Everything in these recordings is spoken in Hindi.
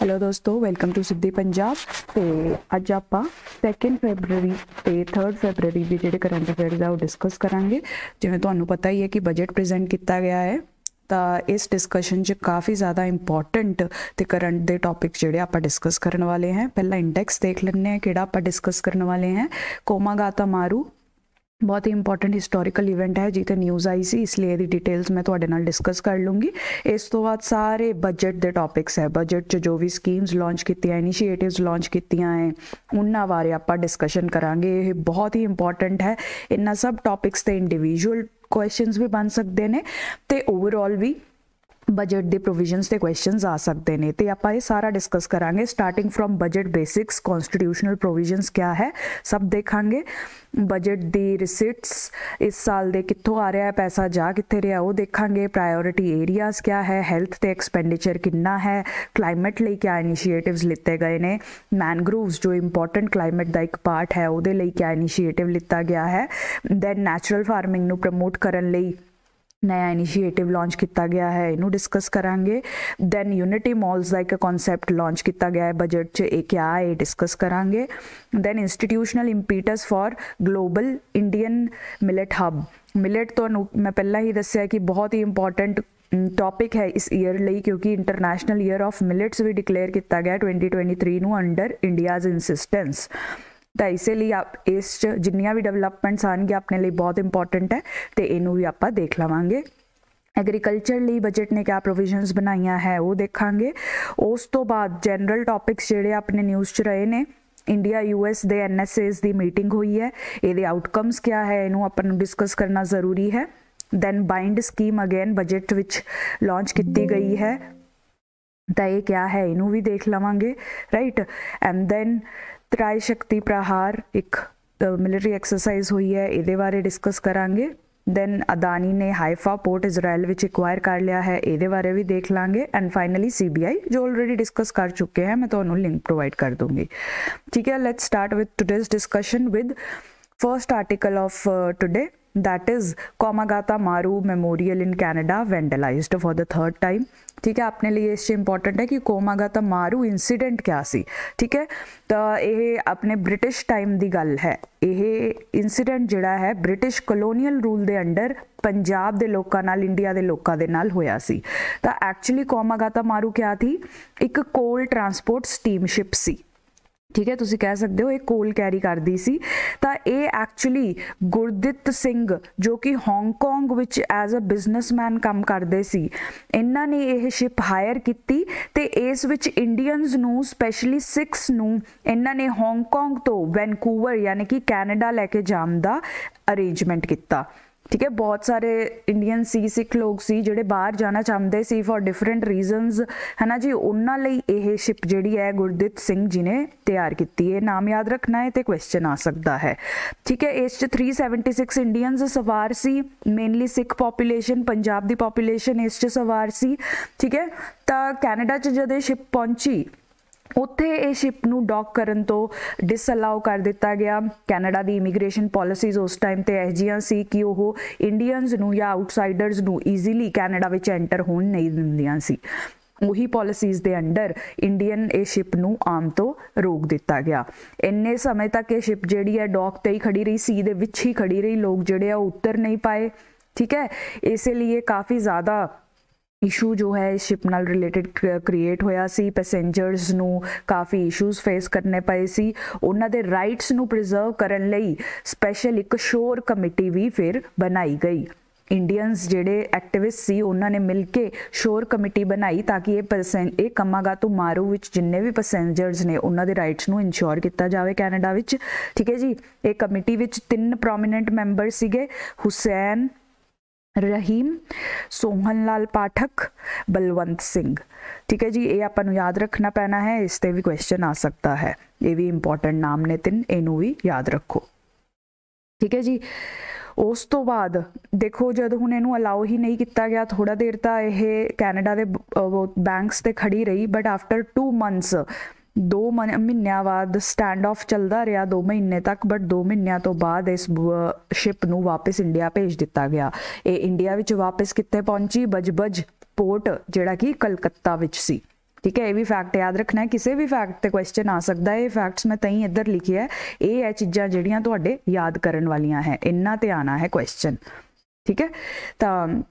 हेलो दोस्तों वेलकम टू सिद्धि पंजाब तो अज आप सैकेंड फरवरी तो थर्ड फरवरी के जोड़े करंट अफेयर है वो डिस्कस करा जिमें तो पता ही है कि बजट प्रजेंट किया गया है तो इस डिस्कशन च काफ़ी ज़्यादा इंपोर्टेंट तो करंट के टॉपिक जोड़े आप डिस्कस करे हैं पहला इंडेक्स देख लें कि आप डिस्कस करने वाले हैं गाता मारू बहुत ही इंपोर्टेंट हिस्टोरिकल इवेंट है जिते न्यूज़ आई सी इसलिए यदि डिटेल्स मैं थोड़े तो न डिस्कस कर लूँगी इस तो बाद सारे बजट के टॉपिक्स है बजट जो, जो भी स्कीम्स लॉन्च की इनिशिएटिव लॉन्च की है उन्होंने बारे आप डिस्कशन करा यह बहुत ही इंपोर्टेंट है इन्होंने सब टॉपिक्स तो इंडिविजुअल क्वेश्चन भी बन सकते हैं तो ओवरऑल भी बजट के प्रोविजन से क्वेश्चन आ सकते हैं तो आप सारा डिस्कस करा starting from budget basics constitutional provision क्या है सब देखा बजट द रिसिट्स इस साल के कितों आ रहा है पैसा जा कि रहा वो देखा प्रायोरिटी एरियाज क्या है हेल्थ से एक्सपेंडिचर कि है क्लाइमेट लिए क्या इनिशिएटिव लिते गए हैं मैनग्रोवस जो इंपोर्टेंट क्लाइमेट का एक पार्ट है वो क्या इनिशिएटिव लिता गया है दैन नैचुरल फार्मिंग प्रमोट करने नया इनिशिएटिव लॉन्च किया गया है इनू डिस्कस करा दैन यूनिटी मॉल्स का एक कॉन्सैप्ट लॉन्च किया गया है बजट च एक क्या है डिस्कस करा then institutional impetus for global Indian millet hub millet तो मैं पहला ही दसिया कि बहुत ही इंपॉर्टेंट है इस ईयर लिए क्योंकि इंटरनेशनल ईयर ऑफ मिलट्स भी डिकलेयर किया गया twenty twenty three under India's insistence ਤਾਂ ਇਸੇ ਲਈ ਆਪ ਇਸ ਚ ਜਿੰਨੀਆਂ ਵੀ ਡਿਵੈਲਪਮੈਂਟਸ ਆਣਗੇ ਆਪਣੇ ਲਈ ਬਹੁਤ ਇੰਪੋਰਟੈਂਟ ਹੈ ਤੇ ਇਹਨੂੰ ਵੀ ਆਪਾਂ ਦੇਖ ਲਵਾਂਗੇ ਐਗਰੀਕਲਚਰ ਲਈ ਬਜਟ ਨੇ ਕਿਆ ਪ੍ਰੋਵੀਜ਼ਨਸ ਬਣਾਈਆਂ ਹੈ ਉਹ ਦੇਖਾਂਗੇ ਉਸ ਤੋਂ ਬਾਅਦ ਜਨਰਲ ਟੌਪਿਕਸ ਜਿਹੜੇ ਆਪਣੇ ਨਿਊਜ਼ 'ਚ ਰਹੇ ਨੇ ਇੰਡੀਆ ਯੂਐਸ ਦੇ ਐਨਐਸਏਸ ਦੀ ਮੀਟਿੰਗ ਹੋਈ ਹੈ ਇਹਦੇ ਆਊਟਕਮਸ ਕਿਆ ਹੈ ਇਹਨੂੰ ਆਪਾਂ ਨੂੰ ਡਿਸਕਸ ਕਰਨਾ ਜ਼ਰੂਰੀ ਹੈ then bind scheme again budget ਵਿੱਚ ਲਾਂਚ ਕੀਤੀ ਗਈ ਹੈ ਤਾਂ ਇਹ ਕਿਆ ਹੈ ਇਹਨੂੰ ਵੀ ਦੇਖ ਲਵਾਂਗੇ right and then Tarai Shakti Prahar ਇੱਕ ਮਿਲਟਰੀ ਐਕਸਰਸਾਈਜ਼ ਹੋਈ ਹੈ ਇਹਦੇ ਬਾਰੇ ਡਿਸਕਸ ਕਰਾਂਗੇ ਦੈਨ ਅਦਾਨੀ ਨੇ ਹਾਈਫਾ ਪੋਰਟ ਇਜ਼ਰਾਈਲ ਵਿੱਚ ਐਕਵਾਇਰ ਕਰ ਲਿਆ ਹੈ ਇਹਦੇ ਬਾਰੇ ਵੀ ਦੇਖ ਲਾਂਗੇ ਐਂਡ ਫਾਈਨਲੀ ਸੀਬੀਆਈ ਜੋ ਆਲਰੇਡੀ ਡਿਸਕਸ ਕਰ ਚੁੱਕੇ ਹੈ ਮੈਂ ਤੁਹਾਨੂੰ ਲਿੰਕ ਪ੍ਰੋਵਾਈਡ ਕਰ ਦੂੰਗੀ ਠੀਕ ਹੈ let's start with today's discussion with first article of today that is Komagata Maru memorial in Canada vandalised for the third time ठीक है अपने लिए इससे इंपॉर्टेंट है कि कोमागाता मारू इंसीडेंट क्या सी ठीक है तो यह अपने ब्रिटिश टाइम की गल है यह इंसीडेंट जड़ा है ब्रिटिश कलोनीयल रूल के अंडर पंजाब दे लोका इंडिया के लोगों के नाल होया सी तो एक्चुअली कोमागाता मारू क्या थी एक कोल ट्रांसपोर्ट स्टीमशिप सी ਠੀਕ ਹੈ ਤੁਸੀਂ ਕਹਿ ਸਕਦੇ ਹੋ ਇਹ ਕੋਲ ਕੈਰੀ ਕਰਦੀ ਸੀ ਤਾਂ ਇਹ ਐਕਚੁਅਲੀ ਗੁਰਦਿੱਤ ਸਿੰਘ ਜੋ ਕਿ ਹਾਂਗਕਾਂਗ ਵਿੱਚ ਐਜ਼ ਅ ਬਿਜ਼ਨਸਮੈਨ ਕੰਮ ਕਰਦੇ ਸੀ ਇਹਨਾਂ ਨੇ ਇਹ ਸ਼ਿਪ ਹਾਇਰ ਕੀਤੀ ਤੇ ਇਸ ਵਿੱਚ ਇੰਡੀਅਨਸ ਨੂੰ ਸਪੈਸ਼ਲੀ 6 ਨੂੰ ਇਹਨਾਂ ਨੇ ਹਾਂਗਕਾਂਗ ਤੋਂ ਵੈਨਕੂਵਰ ਯਾਨੀ ਕਿ ਕੈਨੇਡਾ ਲੈ ਕੇ ਜਾਣ ਦਾ ਅਰੇਂਜਮੈਂਟ ਕੀਤਾ ਠੀਕ ਹੈ ਬਹੁਤ ਸਾਰੇ ਇੰਡੀਅਨ ਸੀ ਸਿੱਖ ਲੋਕ ਸੀ ਜਿਹੜੇ ਬਾਹਰ ਜਾਣਾ ਚਾਹੁੰਦੇ ਸੀ ਫॉर ਡਿਫਰੈਂਟ ਰੀਜ਼ਨਸ ਹਨਾ ਜੀ ਉਹਨਾਂ ਲਈ ਇਹ ਸ਼ਿਪ ਜਿਹੜੀ ਹੈ ਗੁਰਦਿੱਤ ਸਿੰਘ ਜੀ ਨੇ ਤਿਆਰ ਕੀਤੀ ਹੈ ਨਾਮ ਯਾਦ ਰੱਖਣਾ ਹੈ ਤੇ ਕੁਐਸਚਨ ਆ ਸਕਦਾ ਹੈ ਠੀਕ ਹੈ ਇਸ ਚ 376 ਇੰਡੀਅਨਸ ਸਵਾਰ ਸੀ ਮੇਨਲੀ ਸਿੱਖ ਪੋਪੂਲੇਸ਼ਨ ਪੰਜਾਬ ਦੀ ਪੋਪੂਲੇਸ਼ਨ ਇਸ ਚ ਸਵਾਰ ਸੀ ਠੀਕ ਹੈ ਤਾਂ ਕੈਨੇਡਾ ਚ ਜਦ ਇਹ ਸ਼ਿਪ ਪਹੁੰਚੀ ਉੱਥੇ ਇਹ ਸ਼ਿਪ ਨੂੰ ਡੌਕ ਕਰਨ ਤੋਂ ਡਿਸਅਲਾਉ ਕਰ ਦਿੱਤਾ ਗਿਆ ਕੈਨੇਡਾ ਦੀ ਇਮੀਗ੍ਰੇਸ਼ਨ ਪਾਲਿਸੀਜ਼ ਉਸ ਟਾਈਮ ਤੇ ਐਜੀਆਂ ਸੀ ਕਿ ਉਹ ਇੰਡੀਅਨਸ ਨੂੰ ਜਾਂ ਆਊਟਸਾਈਡਰਸ ਨੂੰ ਈਜ਼ੀਲੀ ਕੈਨੇਡਾ ਵਿੱਚ ਐਂਟਰ ਹੋਣ ਨਹੀਂ ਦਿੰਦੀਆਂ ਸੀ ਉਹੀ ਪਾਲਿਸੀਜ਼ ਦੇ ਅੰਡਰ ਇੰਡੀਅਨ ਇਹ ਸ਼ਿਪ ਨੂੰ ਆਮ ਤੋਂ ਰੋਕ ਦਿੱਤਾ ਗਿਆ ਇੰਨੇ ਸਮੇਂ ਤੱਕ ਇਹ ਸ਼ਿਪ ਜਿਹੜੀ ਹੈ ਡੌਕ ਤੇ ਹੀ ਖੜੀ ਰਹੀ ਸੀ ਦੇ ਵਿੱਚ ਹੀ ਖੜੀ ਰਹੀ ਲੋਕ ਜਿਹੜੇ ਆ ਉੱਤਰ ਨਹੀਂ ਪਾਏ ਠੀਕ ਹੈ ਇਸੇ ਲਈ ਕਾਫੀ ਜ਼ਿਆਦਾ ਇਸ਼ੂ ਜੋ ਹੈ ਇਸ ਸ਼ਿਪ ਨਾਲ ਰਿਲੇਟਡ ਕ੍ਰੀਏਟ ਹੋਇਆ ਸੀ ਪੈਸੇਂਜਰਸ ਨੂੰ ਕਾਫੀ ਇਸ਼ੂਸ ਫੇਸ ਕਰਨੇ ਪਏ ਸੀ ਉਹਨਾਂ ਦੇ ਰਾਈਟਸ ਨੂੰ ਪ੍ਰੀਜ਼ਰਵ ਕਰਨ ਲਈ ਸਪੈਸ਼ਲ ਇੱਕ ਸ਼ੋਰ ਕਮੇਟੀ ਵੀ ਫਿਰ ਬਣਾਈ ਗਈ ਇੰਡੀਅਨਸ ਜਿਹੜੇ ਐਕਟਿਵਿਸਟ ਸੀ ਉਹਨਾਂ ਨੇ ਮਿਲ ਕੇ ਸ਼ੋਰ ਕਮੇਟੀ ਬਣਾਈ ਤਾਂ ਕਿ ਇਹ ਪਰਸੈਂਟ ਇਹ ਕਮਾਗਾ ਤੋਂ ਮਾਰੂ ਵਿੱਚ ਜਿੰਨੇ ਵੀ ਪੈਸੇਂਜਰਸ ਨੇ ਉਹਨਾਂ ਦੇ ਰਾਈਟਸ ਨੂੰ ਇਨਸ਼ੋਰ ਕੀਤਾ ਜਾਵੇ ਕੈਨੇਡਾ ਵਿੱਚ ਠੀਕ ਹੈ ਜੀ ਇਹ ਕਮੇਟੀ ਵਿੱਚ ਤਿੰਨ ਪ੍ਰੋਮਿਨੈਂਟ ਮੈਂਬਰ ਸੀਗੇ ਹੁਸੈਨ रहीम सोहन पाठक बलवंत सिंह ठीक है जी ये अपन याद रखना पैना है इससे भी क्वेश्चन आ सकता है ये भी इंपॉर्टेंट नाम ने तीन इनू भी याद रखो ठीक है जी उस तो बाद देखो जब हूँ इन अलाउ ही नहीं किया गया थोड़ा देर तक यह कैनेडा के दे, से खड़ी रही बट आफ्टर टू मंथ्स दो महीनों बाद स्टैंड ऑफ चलता रहा दो महीने तक बट दो महीनों तो बाद इस शिप न वापस इंडिया भेज दिता गया ए, इंडिया विच वापस कितने पहुंची बज बज पोर्ट जोड़ा कि कलकत्ता ठीक है ये भी फैक्ट याद रखना है किसी भी फैक्ट से क्वेश्चन आ सकता है ये फैक्ट्स मैं तई इधर लिखे है ये है चीज़ा जीडिया तो याद करन वाली है इन्ना आना है क्वेश्चन ठीक है तो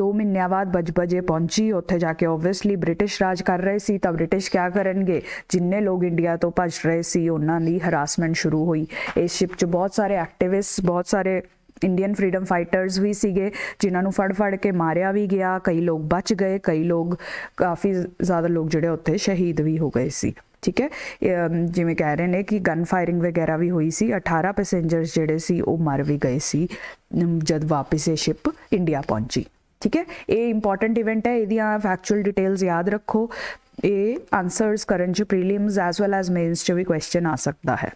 2 ਮਹੀਨਿਆਂ ਬਾਅਦ ਬਜਬਜੇ ਪਹੁੰਚੀ ਉੱਥੇ ਜਾ ਕੇ ਆਬਵੀਅਸਲੀ ਬ੍ਰਿਟਿਸ਼ ਰਾਜ ਕਰ ਰਹੇ ਸੀ ਤਾਂ ਬ੍ਰਿਟਿਸ਼ ਕਿਆ ਕਰਨਗੇ ਜਿੰਨੇ ਲੋਕ ਇੰਡੀਆ ਤੋਂ ਭੱਜ ਰਹੇ ਸੀ ਉਹਨਾਂ ਦੀ ਹਰਾਸਮੈਂਟ ਸ਼ੁਰੂ ਹੋਈ ਇਸ ਸ਼ਿਪ 'ਚ ਬਹੁਤ ਸਾਰੇ ਐਕਟਿਵਿਸਟ ਬਹੁਤ ਸਾਰੇ ਇੰਡੀਅਨ ਫਰੀडम ਫਾਈਟਰਸ ਵੀ ਸੀਗੇ ਜਿਨ੍ਹਾਂ ਨੂੰ ਫੜ ਫੜ ਕੇ ਮਾਰਿਆ ਵੀ ਗਿਆ ਕਈ ਲੋਕ ਬਚ ਗਏ ਕਈ ਲੋਕ ਕਾਫੀ ਜ਼ਿਆਦਾ ਲੋਕ ਜਿਹੜੇ ਉੱਥੇ ਸ਼ਹੀਦ ਵੀ ਹੋ ਗਏ ਸੀ ਠੀਕ ਹੈ ਜਿਵੇਂ ਕਹਿ ਰਹੇ ਨੇ ਕਿ ਗਨ ਫਾਇਰਿੰਗ ਵਗੈਰਾ ਵੀ ਹੋਈ ਸੀ 18 ਪੈਸੇਂਜਰਸ ਜਿਹੜੇ ਸੀ ਉਹ ਮਰ ਵੀ ਗਏ ਸੀ ਜਦ ਵਾਪਸ ਇਹ ਸ਼ਿਪ ਇੰਡੀਆ ਪਹੁੰਚੀ ठीक है ये इंपॉर्टेंट इवेंट है यदि आप एक्चुअल डिटेल्स याद रखो ये आंसर्स करंट जो prelims as well as mains जो भी क्वेश्चन आ सकता है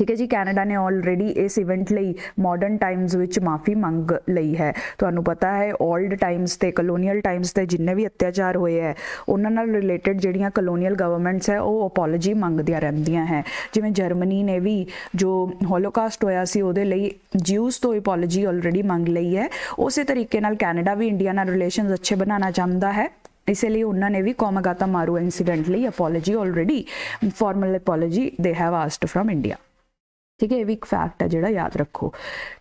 ਠੀਕ ਹੈ ਜੀ ਕੈਨੇਡਾ ਨੇ ਆਲਰੇਡੀ ਇਸ ਇਵੈਂਟ ਲਈ ਮਾਡਰਨ ਟਾਈਮਸ ਵਿੱਚ ਮਾਫੀ ਮੰਗ ਲਈ ਹੈ ਤੁਹਾਨੂੰ ਪਤਾ ਹੈ 올ਡ ਟਾਈਮਸ ਤੇ ਕਲੋਨੀਅਲ ਟਾਈਮਸ ਤੇ ਜਿੰਨੇ ਵੀ ਅਤਿਆਚਾਰ ਹੋਏ ਹੈ ਉਹਨਾਂ ਨਾਲ ਰਿਲੇਟਡ ਜਿਹੜੀਆਂ ਕਲੋਨੀਅਲ ਗਵਰਨਮੈਂਟਸ ਹੈ ਉਹ ਅਪੋਲੋਜੀ ਮੰਗਦੀਆਂ ਰਹਿੰਦੀਆਂ ਹੈ ਜਿਵੇਂ ਜਰਮਨੀ ਨੇ ਵੀ ਜੋ ਹੋਲੋਕਾਸਟ ਹੋਇਆ ਸੀ ਉਹਦੇ ਲਈ ਜਿਊਸ ਤੋਂ ਅਪੋਲੋਜੀ ਆਲਰੇਡੀ ਮੰਗ ਲਈ ਹੈ ਉਸੇ ਤਰੀਕੇ ਨਾਲ ਕੈਨੇਡਾ ਵੀ ਇੰਡੀਆ ਨਾਲ ਰਿਲੇਸ਼ਨਸ ਅੱਛੇ ਬਣਾਉਣਾ ਚਾਹੁੰਦਾ ਹੈ ਇਸੇ ਲਈ ਉਹਨਾਂ ਨੇ ਵੀ ਕੋਮਾਗਾਤਾ ਮਾਰੂ ਇਨਸੀਡੈਂਟ ਲਈ apology already formal apology they have asked from India ठीक है ये भी एक फैक्ट है जरा याद रखो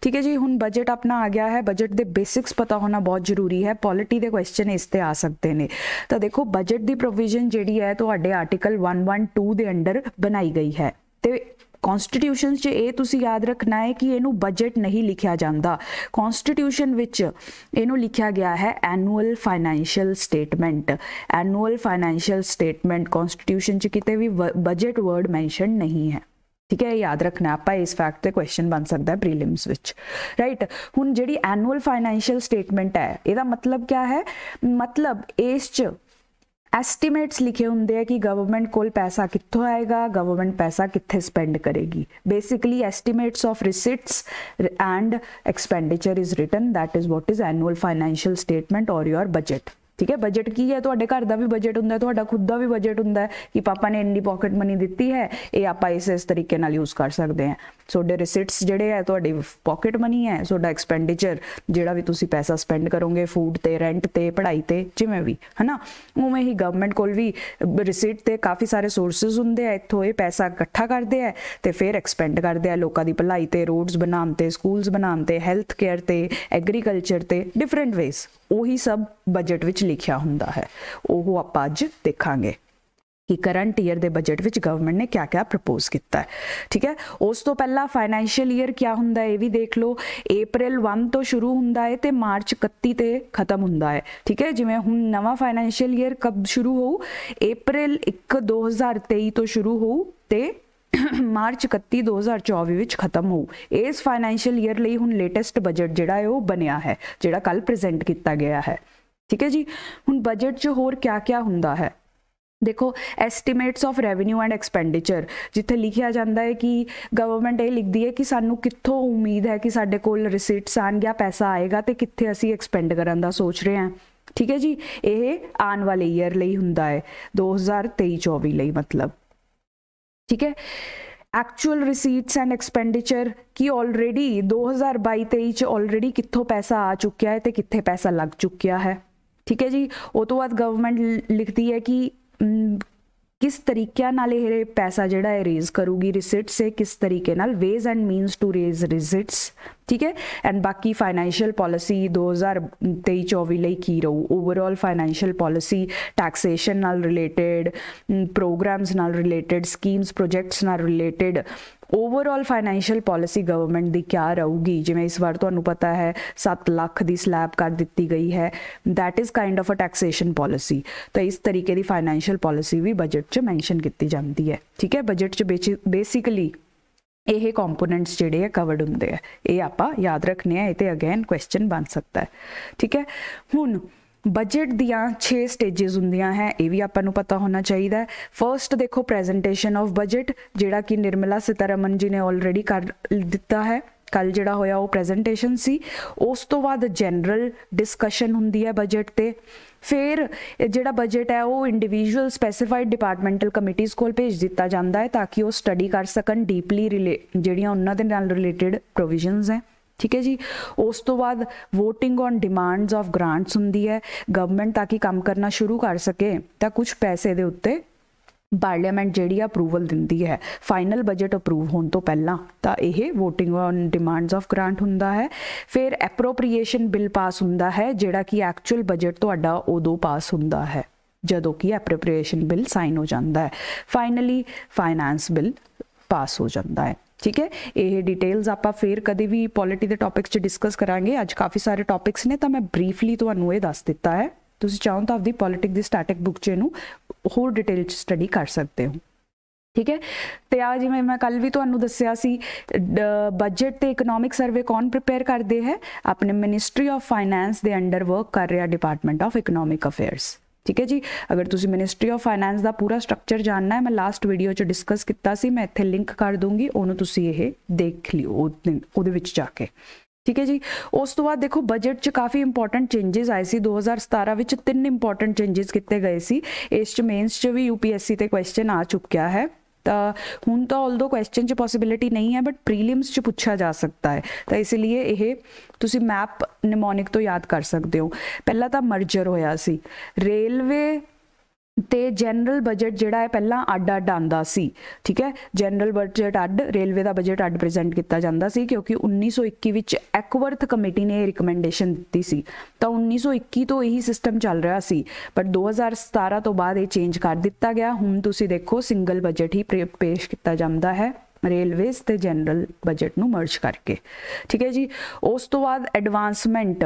ठीक है जी हूँ बजट अपना आ गया है बजट के बेसिक्स पता होना बहुत जरूरी है पॉलिटी के क्वेश्चन इसते आ सकते हैं तो देखो बजट की प्रोविजन जी है तो आर्टिकल वन वन टू के अंडर बनाई गई है तो कॉन्सटीट्यूशन से यह याद रखना है कि यू बजट नहीं लिखा जाता कॉन्सटीट्यूशन यू लिखा गया है annual financial statement annual financial statement constitution कितने भी बजट वर्ड मैनशन नहीं है ठीक है याद रखना आपा इस फैक्ट से क्वेश्चन बन सकता है प्रीलिम्स विच राइट हूँ जी एनुअल फाइनैशियल स्टेटमेंट है यद मतलब क्या है मतलब इस एसटीमेट्स लिखे होंगे कि गवर्नमेंट को पैसा कितों आएगा गवर्नमेंट पैसा कितने स्पेंड करेगी basically estimates of receipts and expenditure is written that is what is annual financial statement और योर बजट ठीक है बजट की है थोड़े घर का भी बजट हूँ थोड़ा खुद का भी बजट होंगे कि पापा ने इन्नी पॉकेट मनी दी है ये आप इस इस तरीके यूज कर सकते हैं सोडे रिसिट्स जोड़े है तो पॉकेट मनी है सोडा एक्सपेंडिचर जोड़ा भी तुम पैसा स्पेंड करोगे फूड से रेंट पर पढ़ाई पर जिमें भी है ना उमें ही गवर्नमेंट को भी रिसिट से काफ़ी सारे सोर्स होंगे इतों ये पैसा इकट्ठा करते हैं तो फिर एक्सपेंड करते हैं लोगों की भलाई से रोड्स बनाते स्कूल्स बनाते हैल्थ केयर से एग्रीकल्चर से डिफरेंट वेज उ सब बजट में ਲਿਖਿਆ ਹੁੰਦਾ ਹੈ ਉਹ ਆਪਾਂ ਅੱਜ ਦੇਖਾਂਗੇ ਕਿ ਕਰੰਟ ਈਅਰ ਦੇ ਬਜਟ ਵਿੱਚ ਗਵਰਨਮੈਂਟ ਨੇ ਕਿਆ-ਕਿਆ ਪ੍ਰਪੋਜ਼ ਕੀਤਾ ਹੈ ਠੀਕ ਹੈ ਉਸ ਤੋਂ ਪਹਿਲਾਂ ਫਾਈਨੈਂਸ਼ੀਅਲ ਈਅਰ ਕਿਆ ਹੁੰਦਾ ਹੈ ਇਹ ਵੀ ਦੇਖ ਲਓ April 1 ਤੋਂ ਸ਼ੁਰੂ ਹੁੰਦਾ ਹੈ ਤੇ ਮਾਰਚ 31 ਤੇ ਖਤਮ ਹੁੰਦਾ ਹੈ ਠੀਕ ਹੈ ਜਿਵੇਂ ਹੁਣ ਨਵਾਂ ਫਾਈਨੈਂਸ਼ੀਅਲ ਈਅਰ ਕਬ ਸ਼ੁਰੂ ਹੋਊ April 1 2023 ਤੋਂ ਸ਼ੁਰੂ ਹੋਊ ਤੇ ਮਾਰਚ 31 2024 ਵਿੱਚ ਖਤਮ ਹੋ ਇਸ ਫਾਈਨੈਂਸ਼ੀਅਲ ਈਅਰ ਲਈ ਹੁਣ ਲੇਟੈਸਟ ਬਜਟ ਜਿਹੜਾ ਹੈ ਉਹ ਬਣਿਆ ਹੈ ਜਿਹੜਾ ਕੱਲ ਪ੍ਰੈਜ਼ੈਂਟ ਕੀਤਾ ਗਿਆ ਹੈ ਠੀਕ ਹੈ ਜੀ ਹੁਣ ਬਜਟ 'ਚ ਹੋਰ ਕਿਆ-ਕਿਆ ਹੁੰਦਾ ਹੈ ਦੇਖੋ estimates of revenue and expenditure ਜਿੱਥੇ ਲਿਖਿਆ ਜਾਂਦਾ ਹੈ ਕਿ ਗਵਰਨਮੈਂਟ ਇਹ ਲਿਖਦੀ ਹੈ ਕਿ ਸਾਨੂੰ ਕਿੱਥੋਂ ਉਮੀਦ ਹੈ ਕਿ ਸਾਡੇ ਕੋਲ ਰਿਸੀਟਸ ਆਣ ਜਾਂ ਪੈਸਾ ਆਏਗਾ ਤੇ ਕਿੱਥੇ ਅਸੀਂ ਐਕਸਪੈਂਡ ਕਰਨ ਦਾ ਸੋਚ ਰਹੇ ਹਾਂ ਠੀਕ ਹੈ ਜੀ ਇਹ ਆਉਣ ਵਾਲੇ ਈਅਰ ਲਈ ਹੁੰਦਾ ਹੈ 2023-24 ਲਈ ਮਤਲਬ ਠੀਕ ਹੈ ਐਕਚੁਅਲ ਰਿਸੀਟਸ ਐਂਡ ਐਕਸਪੈਂਡੀਚਰ ਕੀ ਆਲਰੇਡੀ 2022-23 ਚ ਆਲਰੇਡੀ ਕਿੱਥੋਂ ਪੈਸਾ ਆ ਚੁੱਕਿਆ ਹੈ ਤੇ ਕਿੱਥੇ ਪੈਸਾ ਲੱਗ ਚੁੱਕਿਆ ਹੈ ठीक है जी वो तो बाद गवर्नमेंट लिखती है कि किस तरीके नाल पैसा जोड़ा है रेज करूगी रिसिट्स है किस तरीके ways and means to raise receipts ठीक है एंड बाकी फाइनैशियल पॉलिसी दो हज़ार तेई चौबी की रहू overall financial policy taxation related programs न रिलेटिड स्कीम्स प्रोजेक्ट्स न related overall financial policy government की क्या रहूगी जिमें इस बार तू पता है सत्त लख की स्लैब कर दी गई है that is kind of a taxation policy तो इस तरीके की फाइनैशियल पॉलिसी भी बजट मैनशन की जाती है ठीक है बजट बेसिकली ਇਹ ਕੰਪੋਨੈਂਟਸ ਜਿਹੜੇ ਆ ਕਵਰਡ ਹੁੰਦੇ ਆ ਇਹ ਆਪਾਂ ਯਾਦ ਰੱਖਨੇ ਆ ਇਹ ਤੇ ਅਗੇਨ ਕੁਐਸਚਨ ਬਣ ਸਕਦਾ ਹੈ ਠੀਕ ਹੈ ਹੁਣ ਬਜਟ ਦੀਆਂ 6 ਸਟੇजेस ਹੁੰਦੀਆਂ ਹੈ ਇਹ ਵੀ ਆਪਾਂ ਨੂੰ ਪਤਾ ਹੋਣਾ ਚਾਹੀਦਾ ਹੈ ਫਰਸਟ ਦੇਖੋ ਪ੍ਰੈਜੈਂਟੇਸ਼ਨ ਆਫ ਬਜਟ ਜਿਹੜਾ ਕਿ ਨਿਰਮਲਾ ਸਿਤਾਰਮਨ ਜੀ ਨੇ ਆਲਰੇਡੀ ਕਰ ਦਿੱਤਾ ਹੈ ਕੱਲ ਜਿਹੜਾ ਹੋਇਆ ਉਹ ਪ੍ਰੈਜੈਂਟੇਸ਼ਨ ਸੀ ਉਸ ਤੋਂ ਬਾਅਦ ਜਨਰਲ ਡਿਸਕਸ਼ਨ ਹੁੰਦੀ ਹੈ ਬਜਟ ਤੇ ਫਿਰ ਜਿਹੜਾ ਬਜਟ ਹੈ ਉਹ ਇੰਡੀਵਿਜੂਅਲ ਸਪੈਸੀਫਾਈਡ ਡਿਪਾਰਟਮੈਂਟਲ ਕਮੇਟੀਆਂ ਕੋਲ ਭੇਜ ਦਿੱਤਾ ਜਾਂਦਾ ਹੈ ਤਾਂ ਕਿ ਉਹ ਸਟੱਡੀ ਕਰ ਸਕਣ ਡੀਪਲੀ ਜਿਹੜੀਆਂ ਉਹਨਾਂ ਦੇ ਨਾਲ ਰਿਲੇਟਡ ਪ੍ਰੋਵੀਜ਼ਨਸ ਹੈ ਠੀਕ ਹੈ ਜੀ ਉਸ ਤੋਂ ਬਾਅਦ VOTING ON DEMANDS of grants ਹੁੰਦੀ ਹੈ ਗਵਰਨਮੈਂਟ ਤਾਂ ਕਿ ਕੰਮ ਕਰਨਾ ਸ਼ੁਰੂ ਕਰ ਸਕੇ ਤਾਂ ਕੁਝ ਪੈਸੇ ਦੇ ਉੱਤੇ ਪਾਰਲੀਮੈਂਟ ਜਿਹੜੀ ਅਪਰੂਵਲ ਦਿੰਦੀ ਹੈ ਫਾਈਨਲ ਬਜਟ ਅਪਰੂਵ ਹੋਣ ਤੋਂ ਪਹਿਲਾਂ ਤਾਂ ਇਹ VOTING ON DEMANDS OF GRANT ਹੁੰਦਾ ਹੈ ਫਿਰ ਐਪਰੋਪ੍ਰੀਏਸ਼ਨ ਬਿੱਲ ਪਾਸ ਹੁੰਦਾ ਹੈ ਜਿਹੜਾ ਕਿ ਐਕਚੁਅਲ ਬਜਟ ਤੁਹਾਡਾ ਉਦੋਂ ਪਾਸ ਹੁੰਦਾ ਹੈ ਜਦੋਂ ਕਿ ਐਪਰੋਪ੍ਰੀਏਸ਼ਨ ਬਿੱਲ ਸਾਈਨ ਹੋ ਜਾਂਦਾ ਹੈ ਫਾਈਨਲੀ ਫਾਈਨਾਂਸ ਬਿੱਲ ਪਾਸ ਹੋ ਜਾਂਦਾ ਹੈ ਠੀਕ ਹੈ ਇਹ ਡਿਟੇਲਸ ਆਪਾਂ ਫੇਰ ਕਦੇ ਵੀ ਪੋਲਿਟੀ ਦੇ ਟੌਪਿਕਸ 'ਚ ਡਿਸਕਸ ਕਰਾਂਗੇ ਅੱਜ ਕਾਫੀ ਸਾਰੇ ਟੌਪਿਕਸ ਨੇ ਤਾਂ ਮੈਂ ਬ੍ਰੀਫਲੀ ਤੁਹਾਨੂੰ ਇਹ ਦੱਸ ਦਿੱਤਾ ਹੈ ਤੁਸੀਂ ਚਾਹੋ ਤਾਂ ਆਪਦੀ ਪੋਲਿਟਿਕ ਦੀ ਸਟੈਟਿਕ ਬੁੱਕ 'ਚ ਇਹਨੂੰ ਹੋਰ ਡਿਟੇਲ ਚ ਸਟੱਡੀ ਕਰ ਸਕਦੇ ਹੋ ਠੀਕ ਹੈ ਤੇ ਆ ਜਿਵੇਂ ਮੈਂ ਕੱਲ ਵੀ ਤੁਹਾਨੂੰ ਦੱਸਿਆ ਸੀ ਬਜਟ ਤੇ ਇਕਨੋਮਿਕ ਸਰਵੇ ਕੌਣ ਪ੍ਰਿਪੇਅਰ ਕਰਦੇ ਹੈ ਆਪਣੇ ਮਿਨਿਸਟਰੀ ਆਫ ਫਾਈਨੈਂਸ ਦੇ ਅੰਡਰ ਵਰਕ ਕਰ ਰਿਹਾ ਡਿਪਾਰਟਮੈਂਟ ਆਫ ਇਕਨੋਮਿਕ ਅਫੇਅਰਸ ਠੀਕ ਹੈ ਜੀ ਅਗਰ ਤੁਸੀਂ ਮਿਨਿਸਟਰੀ ਆਫ ਫਾਈਨੈਂਸ ਦਾ ਪੂਰਾ ਸਟਰਕਚਰ ਜਾਣਨਾ ਹੈ ਮੈਂ ਲਾਸਟ ਵੀਡੀਓ 'ਚ ਡਿਸਕਸ ਕੀਤਾ ਸੀ ਮੈਂ ਇੱਥੇ ਲਿੰਕ ਕਰ ਦੂੰਗੀ ਉਹਨੂੰ ਤੁਸੀਂ ਇਹ ਦੇਖ ਲਿਓ ਉਹਦੇ ਵਿੱਚ ਜਾ ਕੇ ਠੀਕ ਹੈ ਜੀ ਉਸ ਤੋਂ ਬਾਅਦ ਦੇਖੋ ਬਜਟ 'ਚ ਕਾਫੀ ਇੰਪੋਰਟੈਂਟ ਚੇਂजेस ਆਏ ਸੀ 2017 ਵਿੱਚ ਤਿੰਨ ਇੰਪੋਰਟੈਂਟ ਚੇਂजेस ਕੀਤੇ ਗਏ ਸੀ ਇਸ 'ਚ ਮੇਨਸ 'ਚ ਵੀ ਯੂਪੀਐਸਸੀ ਤੇ ਕੁਐਸਚਨ ਆ ਚੁੱਕਿਆ ਹੈ ਤਾਂ ਹੁਣ ਤਾਂ ਆਲਦੋ ਕੁਐਸਚਨ 'ਚ ਪੋਸਿਬਿਲਿਟੀ ਨਹੀਂ ਹੈ ਬਟ ਪ੍ਰੀਲਿਮਸ 'ਚ ਪੁੱਛਿਆ ਜਾ ਸਕਦਾ ਹੈ ਤਾਂ ਇਸ ਲਈ ਇਹ ਤੁਸੀਂ ਮੈਪ ਨਿਮੋਨਿਕ ਤੋਂ ਯਾਦ ਕਰ ਸਕਦੇ ਹੋ ਪਹਿਲਾਂ ਤਾਂ ਮਰਜਰ ਹੋਇਆ ਸੀ ਰੇਲਵੇ ਤੇ ਜਨਰਲ ਬਜਟ ਜਿਹੜਾ ਹੈ ਪਹਿਲਾਂ ਅੱਡ ਅੱਡ ਆਂਦਾ ਸੀ ਠੀਕ ਹੈ ਜਨਰਲ ਬਜਟ ਅੱਡ ਰੇਲਵੇ ਦਾ ਬਜਟ ਅੱਡ ਪ੍ਰੈਜ਼ੈਂਟ ਕੀਤਾ ਜਾਂਦਾ ਸੀ ਕਿਉਂਕਿ 1921 ਵਿੱਚ ਐਕਵਰਥ ਕਮੇਟੀ ਨੇ ਰეკਮੈਂਡੇਸ਼ਨ ਦਿੱਤੀ ਸੀ ਤਾਂ 1921 ਤੋਂ ਇਹੀ ਸਿਸਟਮ ਚੱਲ ਰਿਹਾ ਸੀ ਪਰ 2017 ਤੋਂ ਬਾਅਦ ਇਹ ਚੇਂਜ ਕਰ ਦਿੱਤਾ ਗਿਆ ਹੁਣ ਤੁਸੀਂ ਦੇਖੋ ਸਿੰਗਲ ਬਜਟ ਹੀ ਪੇਸ਼ ਕੀਤਾ ਜਾਂਦਾ ਹੈ ਰੇਲਵੇਸ ਤੇ ਜਨਰਲ ਬਜਟ ਨੂੰ ਮਰਜ ਕਰਕੇ ਠੀਕ ਹੈ ਜੀ ਉਸ ਤੋਂ ਬਾਅਦ advancement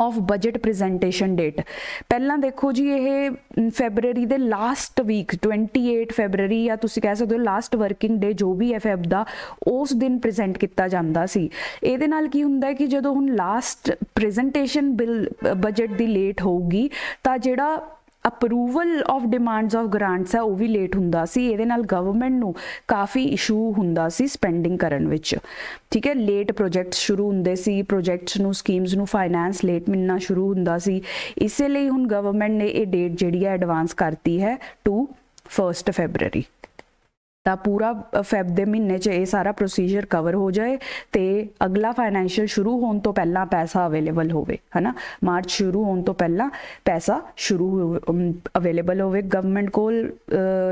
of budget presentation date ਪਹਿਲਾਂ ਦੇਖੋ ਜੀ ਇਹ ਫੈਬਰੂਅਰੀ ਦੇ ਲਾਸਟ ਵੀਕ 28 ਫੈਬਰੂਅਰੀ ਜਾਂ ਤੁਸੀਂ ਕਹਿ ਸਕਦੇ ਹੋ ਲਾਸਟ ਵਰਕਿੰਗ ਡੇ ਜੋ ਵੀ ਹੈ ਫੈਬ ਦਾ ਉਸ ਦਿਨ ਪ੍ਰੈਜੈਂਟ ਕੀਤਾ ਜਾਂਦਾ ਸੀ ਇਹਦੇ ਨਾਲ ਕੀ ਹੁੰਦਾ ਹੈ ਕਿ ਜਦੋਂ ਹੁਣ ਲਾਸਟ ਪ੍ਰੈਜੈਂਟੇਸ਼ਨ ਬਿਲ ਬਜਟ ਦੀ ਲੇਟ ਹੋਊਗੀ ਤਾਂ ਜਿਹੜਾ approval of demands of grants ਆ ਉਹ ਵੀ ਲੇਟ ਹੁੰਦਾ ਸੀ ਇਹਦੇ ਨਾਲ ਗਵਰਨਮੈਂਟ ਨੂੰ ਕਾਫੀ ਇਸ਼ੂ ਹੁੰਦਾ ਸੀ ਸਪੈਂਡਿੰਗ ਕਰਨ ਵਿੱਚ ਠੀਕ ਹੈ ਲੇਟ ਪ੍ਰੋਜੈਕਟਸ ਸ਼ੁਰੂ ਹੁੰਦੇ ਸੀ ਪ੍ਰੋਜੈਕਟਸ ਨੂੰ ਸਕੀਮਸ ਨੂੰ ਫਾਈਨਾਂਸ ਲੇਟ ਮਿਲਣਾ ਸ਼ੁਰੂ ਹੁੰਦਾ ਸੀ ਇਸੇ ਲਈ ਹੁਣ ਗਵਰਨਮੈਂਟ ਨੇ ਇਹ ਡੇਟ ਜਿਹੜੀ ਹੈ ਐਡਵਾਂਸ ਕਰਤੀ ਹੈ ਟੂ 1 ਫੈਬਰੂਅਰੀ ਤਾਂ ਪੂਰਾ ਫੈਬ ਦੇ ਮਹੀਨੇ 'ਚ ਇਹ ਸਾਰਾ ਪ੍ਰੋਸੀਜਰ ਕਵਰ ਹੋ ਜਾਏ ਤੇ ਅਗਲਾ ਫਾਈਨੈਂਸ਼ੀਅਲ ਸ਼ੁਰੂ ਹੋਣ ਤੋਂ ਪਹਿਲਾਂ ਪੈਸਾ ਅਵੇਲੇਬਲ ਹੋਵੇ ਹਨਾ ਮਾਰਚ ਸ਼ੁਰੂ ਹੋਣ ਤੋਂ ਪਹਿਲਾਂ ਪੈਸਾ ਸ਼ੁਰੂ ਅਵੇਲੇਬਲ ਹੋਵੇ ਗਵਰਨਮੈਂਟ ਕੋਲ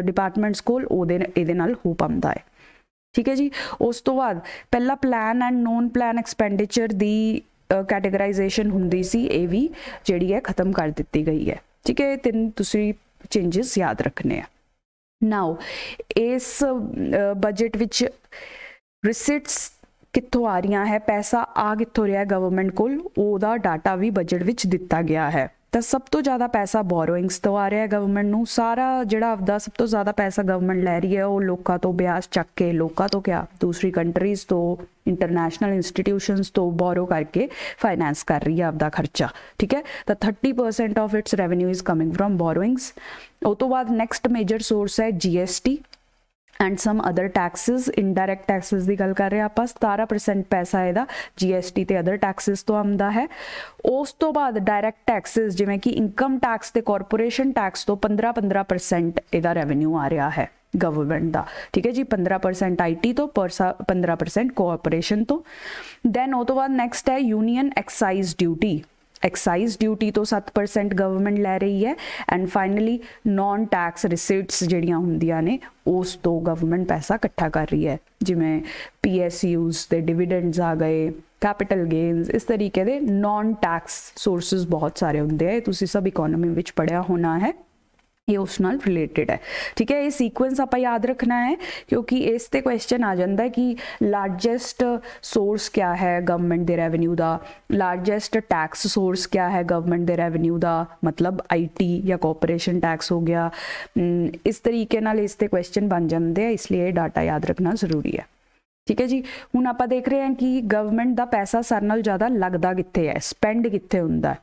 ਡਿਪਾਰਟਮੈਂਟਸ ਕੋਲ ਉਹਦੇ ਇਹਦੇ ਨਾਲ ਹੋ ਪੰਦਾ ਹੈ ਠੀਕ ਹੈ ਜੀ ਉਸ ਤੋਂ ਬਾਅਦ ਪਹਿਲਾ plan and non plan expenditure ਦੀ ਕੈਟਾਗਰਾਈਜੇਸ਼ਨ ਹੁੰਦੀ ਸੀ ਇਹ ਵੀ ਜਿਹੜੀ ਹੈ ਖਤਮ ਕਰ ਦਿੱਤੀ ਗਈ ਹੈ ਠੀਕ ਹੈ ਤਿੰਨ ਤੁਸੀਂ ਚੇਂजेस ਯਾਦ ਰੱਖਨੇ ਆ ਨਾਓ ਇਸ ਬਜਟ ਵਿੱਚ ਰਿਸਿਟਸ ਕਿੱਥੋਂ ਆ ਰਹੀਆਂ ਹੈ ਪੈਸਾ ਆ ਕਿੱਥੋਂ ਰਿਹਾ ਗਵਰਨਮੈਂਟ ਕੋਲ ਉਹਦਾ ਡਾਟਾ ਵੀ ਬਜਟ ਵਿੱਚ ਦਿੱਤਾ ਗਿਆ ਹੈ ਤਾਂ ਸਭ ਤੋਂ ਜ਼ਿਆਦਾ ਪੈਸਾ ਬੋਰੋਇੰਗਸ ਤੋਂ ਆ ਰਿਹਾ ਹੈ ਗਵਰਨਮੈਂਟ ਨੂੰ ਸਾਰਾ ਜਿਹੜਾ ਆਪਦਾ ਸਭ ਤੋਂ ਜ਼ਿਆਦਾ ਪੈਸਾ ਗਵਰਨਮੈਂਟ ਲੈ ਰਹੀ ਹੈ ਉਹ ਲੋਕਾਂ ਤੋਂ ਬਿਆਸ ਚੱਕ ਕੇ ਲੋਕਾਂ ਤੋਂ ਕਿਆ ਦੂਸਰੀ ਕੰਟਰੀਜ਼ ਤੋਂ ਇੰਟਰਨੈਸ਼ਨਲ ਇੰਸਟੀਟਿਊਸ਼ਨਸ ਤੋਂ ਬੋਰੋ ਕਰਕੇ ਫਾਈਨੈਂਸ ਕਰ ਰਹੀ ਹੈ ਆਪਦਾ ਖਰਚਾ ਠੀਕ ਹੈ ਤਾਂ 30% of its revenue is coming from borrowings ਉਹ ਤੋਂ ਬਾਅਦ ਨੈਕਸਟ ਮੇਜਰ ਸੋਰਸ ਹੈ GST and some other taxes indirect taxes ਦੀ ਗੱਲ ਕਰ ਰਹੇ ਆਪਾਂ 17% ਪੈਸਾ ਇਹਦਾ ਜੀਐਸਟੀ ਤੇ ਅਦਰ ਟੈਕਸਸ ਤੋਂ ਆਉਂਦਾ ਹੈ ਉਸ ਤੋਂ ਬਾਅਦ ਡਾਇਰੈਕਟ ਟੈਕਸਸ ਜਿਵੇਂ ਕਿ ਇਨਕਮ ਟੈਕਸ ਤੇ ਕਾਰਪੋਰੇਸ਼ਨ ਟੈਕਸ ਤੋਂ 15-15% ਇਹਦਾ ਰੈਵਨਿਊ ਆ ਰਿਹਾ ਹੈ ਗਵਰਨਮੈਂਟ ਦਾ ਠੀਕ ਹੈ ਜੀ 15% ਆਈਟੀ ਤੋਂ 15% ਕਾਰਪੋਰੇਸ਼ਨ ਤੋਂ ਦੈਨ ਉਹ ਤੋਂ ਬਾਅਦ ਨੈਕਸਟ ਹੈ union excise duty excise duty तो सत्त परसेंट गवर्नमेंट लै रही है and finally non tax receipts जड़िया होंगे ने उस तो गवर्नमेंट पैसा इकट्ठा कर रही है जिमें पी एस यूज के डिविडेंड्स आ गए कैपिटल गेन्स इस तरीके के नॉन टैक्स सोर्स बहुत सारे होंगे है तुम सब इकोनमी पढ़िया होना है ये उस रिलेटेड है ठीक है ये सीक्वेंस आप याद रखना है क्योंकि इससे क्वेश्चन आ जाता है कि लार्जेस्ट सोर्स क्या है गवर्नमेंट दे रेवेन्यू का लार्जेस्ट टैक्स सोर्स क्या है गवर्नमेंट दे रेवेन्यू का मतलब आईटी या कॉपोरेशन टैक्स हो गया हम्म, इस तरीके नाल इससे क्वेश्चन बन जाते हैं इसलिए ये डाटा याद रखना जरूरी है ठीक है जी हूँ आप देख रहे हैं कि गवर्नमेंट का पैसा सारे ज़्यादा लगता कितने है स्पेंड कितने होंगे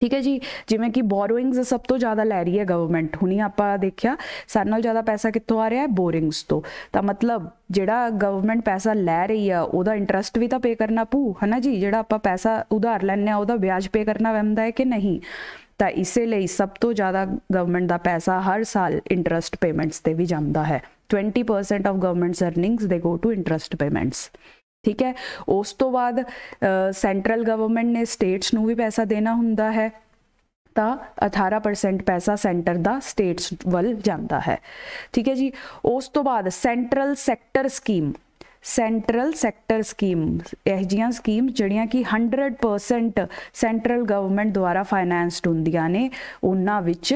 ਠੀਕ ਹੈ ਜੀ ਜਿਵੇਂ ਕਿ ਬੋਰੋਇੰਗਸ ਸਭ ਤੋਂ ਜ਼ਿਆਦਾ ਲੈ ਰਹੀ ਹੈ ਗਵਰਨਮੈਂਟ ਹੁਣੀ ਆਪਾਂ ਦੇਖਿਆ ਸਾਰ ਨਾਲ ਜ਼ਿਆਦਾ ਪੈਸਾ ਕਿੱਥੋਂ ਆ ਰਿਹਾ ਹੈ ਬੋਰਿੰਗਸ ਤੋਂ ਤਾਂ ਮਤਲਬ ਜਿਹੜਾ ਗਵਰਨਮੈਂਟ ਪੈਸਾ ਲੈ ਰਹੀ ਆ ਉਹਦਾ ਇੰਟਰਸਟ ਵੀ ਤਾਂ ਪੇ ਕਰਨਾ ਪੂ ਹਨਾ ਜੀ ਜਿਹੜਾ ਆਪਾਂ ਪੈਸਾ ਉਧਾਰ ਲੈਣੇ ਆ ਉਹਦਾ ਵਿਆਜ ਪੇ ਕਰਨਾ ਪੈਂਦਾ ਹੈ ਕਿ ਨਹੀਂ ਤਾਂ ਇਸੇ ਲਈ ਸਭ ਤੋਂ ਜ਼ਿਆਦਾ ਗਵਰਨਮੈਂਟ ਦਾ ਪੈਸਾ ਹਰ ਸਾਲ ਇੰਟਰਸਟ ਪੇਮੈਂਟਸ ਤੇ ਵੀ ਜਾਂਦਾ ਹੈ 20% ਆਫ ਗਵਰਨਮੈਂਟਸ ਅਰਨਿੰਗਸ ਦੇ ਗੋ ਟੂ ਇੰਟਰਸਟ ਪੇਮੈਂਟਸ ਠੀਕ ਹੈ ਉਸ ਤੋਂ ਬਾਅਦ ਸੈਂਟਰਲ ਗਵਰਨਮੈਂਟ ਨੇ ਸਟੇਟਸ ਨੂੰ ਵੀ ਪੈਸਾ ਦੇਣਾ ਹੁੰਦਾ ਹੈ ਤਾਂ 18% ਪੈਸਾ ਸੈਂਟਰ ਦਾ ਸਟੇਟਸ ਵੱਲ ਜਾਂਦਾ ਹੈ ਠੀਕ ਹੈ ਜੀ ਉਸ ਤੋਂ ਬਾਅਦ central sector scheme central sector scheme ਇਹ ਜੀਆਂ ਸਕੀਮ ਜਿਹੜੀਆਂ ਕਿ 100% ਸੈਂਟਰਲ ਗਵਰਨਮੈਂਟ ਦੁਆਰਾ ਫਾਈਨਾਂਸਡ ਹੁੰਦੀਆਂ ਨੇ ਉਹਨਾਂ ਵਿੱਚ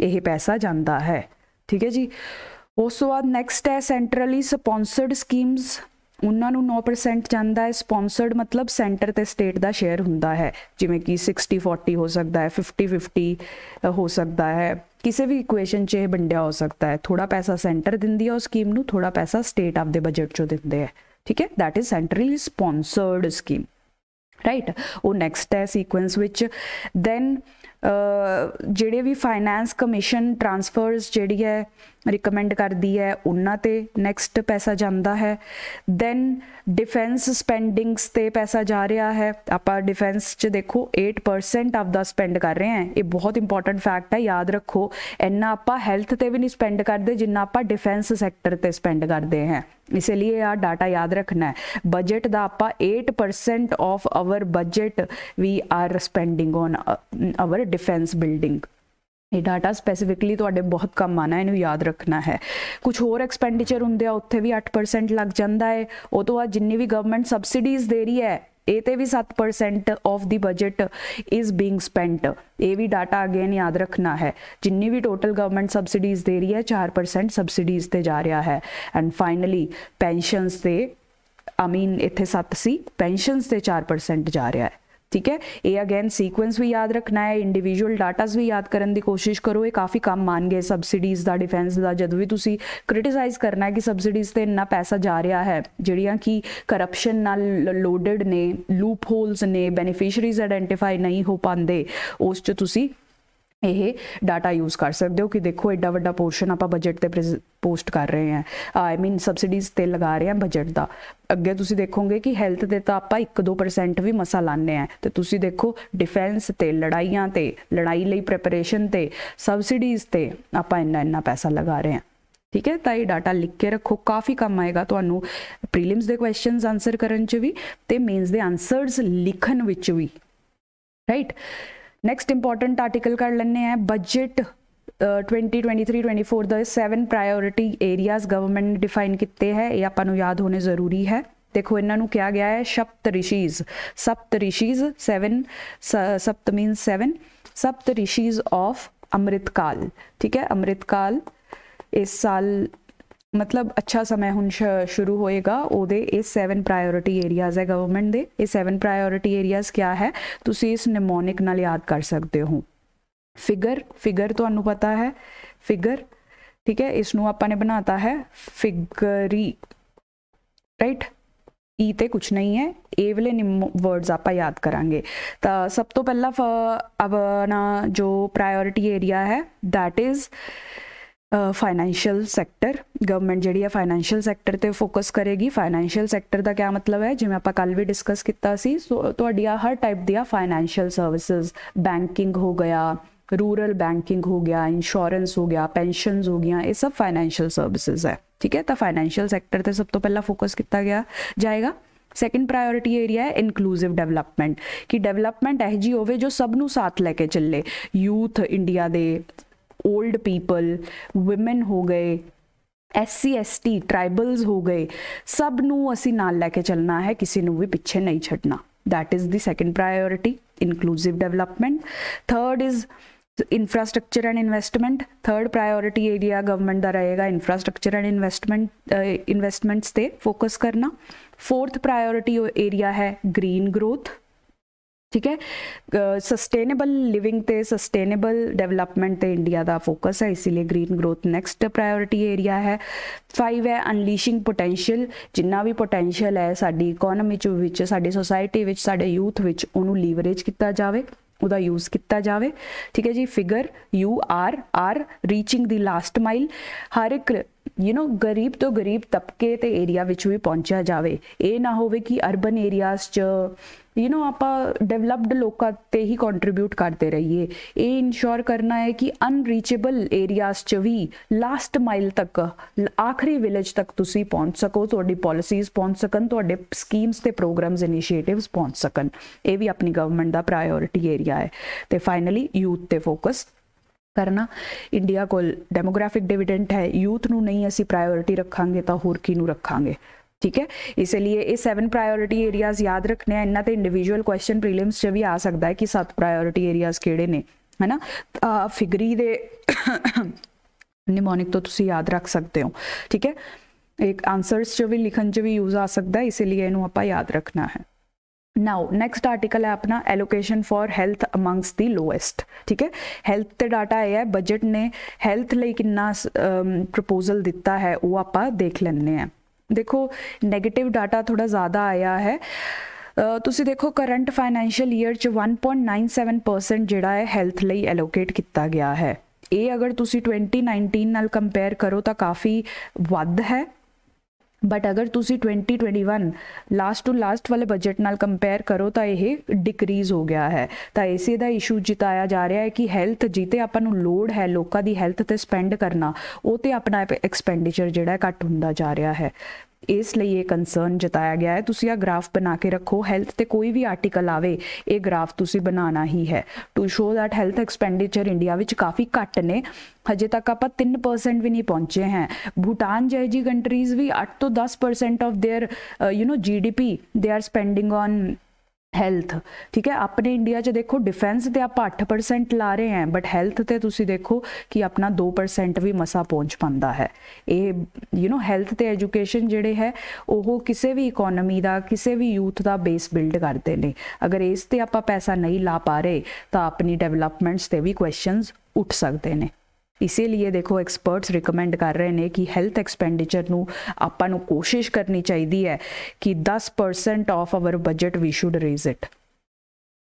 ਇਹ ਪੈਸਾ ਜਾਂਦਾ ਹੈ ਠੀਕ ਹੈ ਜੀ ਉਸ ਤੋਂ ਬਾਅਦ ਨੈਕਸਟ ਹੈ ਸੈਂਟਰਲੀ ਸਪਾਂਸਰਡ ਸਕੀਮਸ उन्होंने नौ प्रसेंट जाता है स्पोंसर्ड मतलब सेंटर से स्टेट का शेयर हों जिमें कि सिक्सटी फोर्टी हो सकता है फिफ्टी फिफ्टी हो सकता है किसी भी इक्ुएशन से यह बंडिया हो सकता है थोड़ा पैसा सेंटर दें स्कीम थोड़ा पैसा स्टेट आपके बजट चो दें ठीक है that is centrally sponsored scheme right वो नैक्सट है सीकुएंस दैन ਜਿਹੜੇ ਵੀ ਫਾਈਨੈਂਸ ਕਮਿਸ਼ਨ ਟ੍ਰਾਂਸਫਰਸ ਜਿਹੜੀ ਹੈ ਰეკਮੈਂਡ ਕਰਦੀ ਹੈ ਉਹਨਾਂ ਤੇ ਨੈਕਸਟ ਪੈਸਾ ਜਾਂਦਾ ਹੈ ਦੈਨ ਡਿਫੈਂਸ ਸਪੈਂਡਿੰਗਸ ਤੇ ਪੈਸਾ ਜਾ ਰਿਹਾ ਹੈ ਆਪਾਂ ਡਿਫੈਂਸ 'ਚ ਦੇਖੋ 8% ਆਫ ਦਾ ਸਪੈਂਡ ਕਰ ਰਹੇ ਹਾਂ ਇਹ ਬਹੁਤ ਇੰਪੋਰਟੈਂਟ ਫੈਕਟ ਹੈ ਯਾਦ ਰੱਖੋ ਇੰਨਾ ਆਪਾਂ ਹੈਲਥ ਤੇ ਵੀ ਨਹੀਂ ਸਪੈਂਡ ਕਰਦੇ ਜਿੰਨਾ ਆਪਾਂ ਡਿਫੈਂਸ ਸੈਕਟਰ ਤੇ ਸਪੈਂਡ ਕਰਦੇ ਹਾਂ इसलिए आ डाटा याद रखना है बजट का आप eight percent of our budget we are spending on our defence building ये डाटा स्पैसीफिकली तो बहुत कम आना इन याद रखना है कुछ होर एक्सपेंडिचर होंगे उत्थे भी अठ परसेंट लग जाता है वो तो बाद जिनी भी गवर्नमेंट सबसिडीज़ दे रही है ये भी सात percent of the budget is being spent ये भी डाटा अगेन याद रखना है जिन्नी भी टोटल गवर्नमेंट सबसिडीज दे रही है चार परसेंट सबसिडीज पर जा रहा है एंड फाइनली पेनशनस से आई मीन इतने सत्त सी पेनशनस ते चार परसेंट जा रहा है ਠੀਕ ਹੈ ਇਹ ਅਗੇਨ ਸੀਕੁਐਂਸ ਵੀ ਯਾਦ ਰੱਖਣਾ ਹੈ ਇੰਡੀਵਿਜੂਅਲ ਡਾਟਾਸ ਵੀ ਯਾਦ ਕਰਨ ਦੀ ਕੋਸ਼ਿਸ਼ ਕਰੋ ਇਹ ਕਾਫੀ ਕੰਮ ਮੰਨ ਗਏ ਸਬਸਿਡੀਜ਼ ਦਾ ਡਿਫੈਂਸ ਦਾ ਜਦੋਂ ਵੀ ਤੁਸੀਂ ਕ੍ਰਿਟਿਸਾਈਜ਼ ਕਰਨਾ ਹੈ ਕਿ ਸਬਸਿਡੀਜ਼ ਤੇ ਇੰਨਾ ਪੈਸਾ ਜਾ ਰਿਹਾ ਹੈ ਜਿਹੜੀਆਂ ਕਿ ਕਰਪਸ਼ਨ ਨਾਲ ਲੋਡਡ ਨੇ ਲੂਪ ਹੋਲਸ ਨੇ ਬੈਨੀਫੀਸ਼ੀਅਰੀਜ਼ ਆਇਡੈਂਟੀਫਾਈ ਨਹੀਂ ਹੋ ਪਾਉਂਦੇ ਉਸ 'ਚ ਤੁਸੀਂ ਇਹ ਡਾਟਾ ਯੂਜ਼ ਕਰ ਸਕਦੇ ਹੋ ਕਿ ਦੇਖੋ ਐਡਾ ਵੱਡਾ ਪੋਰਸ਼ਨ ਆਪਾਂ ਬਜਟ ਤੇ ਪੋਸਟ ਕਰ ਰਹੇ ਹਾਂ ਆਈ ਮੀਨ ਸਬਸਿਡੀਜ਼ ਤੇ ਲਗਾ ਰਹੇ ਹਾਂ ਬਜਟ ਦਾ ਅੱਗੇ ਤੁਸੀਂ ਦੇਖੋਗੇ ਕਿ ਹੈਲਥ ਤੇ ਤਾਂ ਆਪਾਂ 1-2% ਵੀ ਮਸਾ ਲਾਣੇ ਆ ਤੇ ਤੁਸੀਂ ਦੇਖੋ ਡਿਫੈਂਸ ਤੇ ਲੜਾਈਆਂ ਤੇ ਲੜਾਈ ਲਈ ਪ੍ਰੈਪਰੇਸ਼ਨ ਤੇ ਸਬਸਿਡੀਜ਼ ਤੇ ਆਪਾਂ ਇੰਨਾ ਇੰਨਾ ਪੈਸਾ ਲਗਾ ਰਹੇ ਹਾਂ ਠੀਕ ਹੈ ਤਾਂ ਇਹ ਡਾਟਾ ਲਿਖ ਕੇ ਰੱਖੋ ਕਾਫੀ ਕੰਮ ਆਏਗਾ ਤੁਹਾਨੂੰ ਪ੍ਰੀਲਿਮਸ ਦੇ ਕੁਐਸਚਨਸ ਆਨਸਰ ਕਰਨ 'ਚ ਵੀ ਤੇ ਮੇਨਸ ਦੇ ਆਨਸਰਸ ਲਿਖਣ ਵਿੱਚ ਵੀ ਰਾਈਟ नेक्स्ट इंपॉर्टेंट आर्टिकल कर लेने हैं budget 2023-24 the seven priority areas government ने डिफाइन किए हैं ये अपन याद होने जरूरी है देखो इन्हों क्या गया है सप्त ऋषिज सप्त ऋषिज सैवन सप्त मीन सैवन सप्त ऋषिज ऑफ अमृतकाल ठीक है अमृतकाल इस साल मतलब अच्छा समय ਹੁਣ ਸ਼ੁਰੂ ਹੋਏਗਾ ਉਹਦੇ ਇਹ 7 ਪ੍ਰਾਇੋਰਟੀ ਏਰੀਆਜ਼ ਹੈ ਗਵਰਨਮੈਂਟ ਦੇ ਇਹ 7 ਪ੍ਰਾਇੋਰਟੀ ਏਰੀਆਜ਼ ਕੀ ਹੈ ਤੁਸੀਂ ਇਸ ਨਿਮੋਨਿਕ ਨਾਲ ਯਾਦ ਕਰ ਸਕਦੇ ਹੋ ਫਿਗਰ ਫਿਗਰ ਤੁਹਾਨੂੰ ਪਤਾ ਹੈ ਫਿਗਰ ठीक है इस ਆਪਾਂ ਨੇ ਬਣਾਤਾ ਹੈ ਫਿਗਰੀ ਰਾਈਟ ਈ ਤੇ ਕੁਝ ਨਹੀਂ ਹੈ ਇਹ ਵਾਲੇ ਵਰਡਸ ਆਪਾਂ ਯਾਦ ਕਰਾਂਗੇ ਤਾਂ ਸਭ ਤੋਂ ਪਹਿਲਾਂ ਆਪਣਾ ਜੋ ਪ੍ਰਾਇੋਰਟੀ ਏਰੀਆ ਹੈ that is financial sector government जी फाइनैशियल सैक्टर से फोकस करेगी फाइनैशियल सैक्टर का क्या मतलब है जिम्मे आप कल भी डिस्कस किया तो हर टाइप दाइनैशियल सर्विसिज बैंकिंग हो गया रूरल बैंकिंग हो गया इंश्योरेंस हो गया पेनशन हो गई ये सब फाइनैशियल सर्विसिज है ठीक है तो फाइनैशियल सैक्टर से सब तो पहला फोकस किया गया जाएगा सैकेंड प्रायोरिटी एरिया है इनकलूसिव डेवलपमेंट कि डेवलपमेंट यह जी हो सबनों साथ लैके चले यूथ इंडिया के ओल्ड पीपल वुमेन हो गए S C S T tribals हो गए सब नू असी नाल लैके चलना है किसी नू भी पिछे नहीं छड़ना that is the second priority inclusive development third is infrastructure and investment third priority area government का रहेगा इंफ्रास्ट्रक्चर एंड इन्वेस्टमेंट इन्वेस्टमेंट्स से फोकस करना फोर्थ प्रायोरिटी एरिया है ग्रीन ग्रोथ ठीक है सस्टेनेबल लिविंग ते सस्टेनेबल डेवलपमेंट ते इंडिया का फोकस है इसीलिए green growth next priority area है फाइव है अनलीशिंग पोटेंशियल जिन्ना भी पोटेंशियल है साड़ी इकोनमी साड़ी सोसाइटी साढ़े यूथ विच लीवरेज किया जाए उदा यूज किया जाए ठीक है जी figure you are are reaching the last mile हर एक यू नो गरीब तो गरीब तबके तो एरिया भी पहुंचा जाए ये ना हो कि अरबन एरियाज ਯੂ نو ਆਪਾਂ ਡਿਵੈਲਪਡ ਲੋਕਾਂ ਤੇ ਹੀ ਕੰਟਰੀਬਿਊਟ ਕਰਦੇ ਰਹੀਏ ਇਹ ਇਨਸ਼ੋਰ ਕਰਨਾ ਹੈ ਕਿ ਅਨਰੀਚੇਬਲ ਏਰੀਆਜ਼ 'ਚ ਵੀ ਲਾਸਟ ਮਾਈਲ ਤੱਕ ਆਖਰੀ ਵਿਲੇਜ ਤੱਕ ਤੁਸੀਂ ਪਹੁੰਚ ਸਕੋ ਤੁਹਾਡੀ ਪਾਲਿਸੀਜ਼ ਪਹੁੰਚ ਸਕਣ ਤੁਹਾਡੇ ਸਕੀਮਸ ਤੇ ਪ੍ਰੋਗਰਾਮਸ ਇਨੀਸ਼ੀਏਟਿਵਸ ਪਹੁੰਚ ਸਕਣ ਇਹ ਵੀ ਆਪਣੀ ਗਵਰਨਮੈਂਟ ਦਾ ਪ੍ਰਾਇੋਰਟੀ ਏਰੀਆ ਹੈ ਤੇ ਫਾਈਨਲੀ ਯੂਥ ਤੇ ਫੋਕਸ ਕਰਨਾ ਇੰਡੀਆ ਕੋਲ ਡੈਮੋਗ੍ਰਾਫਿਕ ਡਿਵੀਡੈਂਟ ਹੈ ਯੂਥ ਨੂੰ ਨਹੀਂ ਅਸੀਂ ਪ੍ਰਾਇੋਰਟੀ ਰੱਖਾਂਗੇ ਤਾਂ ਹੋਰ ਕੀ ਨੂੰ ਰੱਖਾਂਗੇ ठीक है इसलिए ये सैवन प्रायोरिटी एरियाज याद रखने हैं इन्ना तो इंडिविजुअल क्वेश्चन प्रीलिम्स से भी आ सकता है कि सत प्रायोरिटी एरियाज केड़े ने है ना फिगरी दे निमोनिक तो तुसी याद रख सकते हो ठीक है एक आंसर्स जो भी लिखन जो भी यूज आ सकता है इसीलिए इनू आपा याद रखना है नाउ नेक्स्ट आर्टिकल है अपना allocation for health amongst the lowest ठीक है हेल्थ ते डाटा यह है बजट ने हेल्थ लिए कितना प्रपोजल दिता है वो आप देख लें हैं देखो नेगेटिव डाटा थोड़ा ज़्यादा आया है तुसी देखो करंट फाइनैंशियल ईयर च one point nine seven percent जोड़ा है हैल्थ लैलोकेट किया गया है ये अगर तुसी 2019 नाइनटीन कंपेयर करो तो काफ़ी वध है ਬਟ ਅਗਰ ਤੁਸੀਂ 2021 ਲਾਸਟ ਟੂ ਲਾਸਟ ਵਾਲੇ ਬਜਟ ਨਾਲ ਕੰਪੇਅਰ ਕਰੋ ਤਾਂ ਇਹ ਡਿਕਰੀਜ਼ ਹੋ ਗਿਆ ਹੈ ਤਾਂ ਇਸੇ ਦਾ ਇਸ਼ੂ ਜਿਤਾਇਆ ਜਾ ਰਿਹਾ ਹੈ ਕਿ ਹੈਲਥ ਜਿੱਤੇ ਆਪਾਂ ਨੂੰ ਲੋਡ ਹੈ ਲੋਕਾਂ ਦੀ ਹੈਲਥ ਤੇ ਸਪੈਂਡ ਕਰਨਾ ਉਹ ਤੇ ਆਪਣਾ ਐਕਸਪੈਂਡੀਚਰ ਜਿਹੜਾ ਘਟ ਹੁੰਦਾ ਜਾ ਰਿਹਾ ਹੈ इसलिए कंसर्न जताया गया है तुम आ ग्राफ बना के रखो हेल्थ ते कोई भी आर्टिकल आए ये ग्राफ तुम्हें बनाना ही है to show that health expenditure India काफ़ी घट ने हजे तक आप तीन परसेंट भी नहीं पहुँचे हैं भूटान जी कंट्रीज भी अठ तो दस percent of their you know G D P they are spending on health ठीक है अपने इंडिया से देखो डिफेंस से आप अठ परसेंट ला रहे हैं बट हेल्थ से तुम देखो कि अपना दो परसेंट भी मसा पहुँच पाता है ये यू नो हेल्थ तो एजुकेशन जोड़े है वह किसी भी इकोनमी का किसी भी यूथ का बेस बिल्ड करते हैं अगर इसते आप पैसा नहीं ला पा रहे तो अपनी डेवलपमेंट्स से भी क्वेश्चन उठ सकते हैं ਇਸੇ ਦੇਖੋ ਐਕਸਪਰਟਸ ਰეკਮੈਂਡ ਕਰ ਰਹੇ ਨੇ ਕਿ ਹੈਲਥ ਐਕਸਪੈਂਡੀਚਰ ਨੂੰ ਆਪਾਂ ਨੂੰ ਕੋਸ਼ਿਸ਼ ਕਰਨੀ ਚਾਹੀਦੀ ਹੈ ਕਿ 10% of our budget we should raise it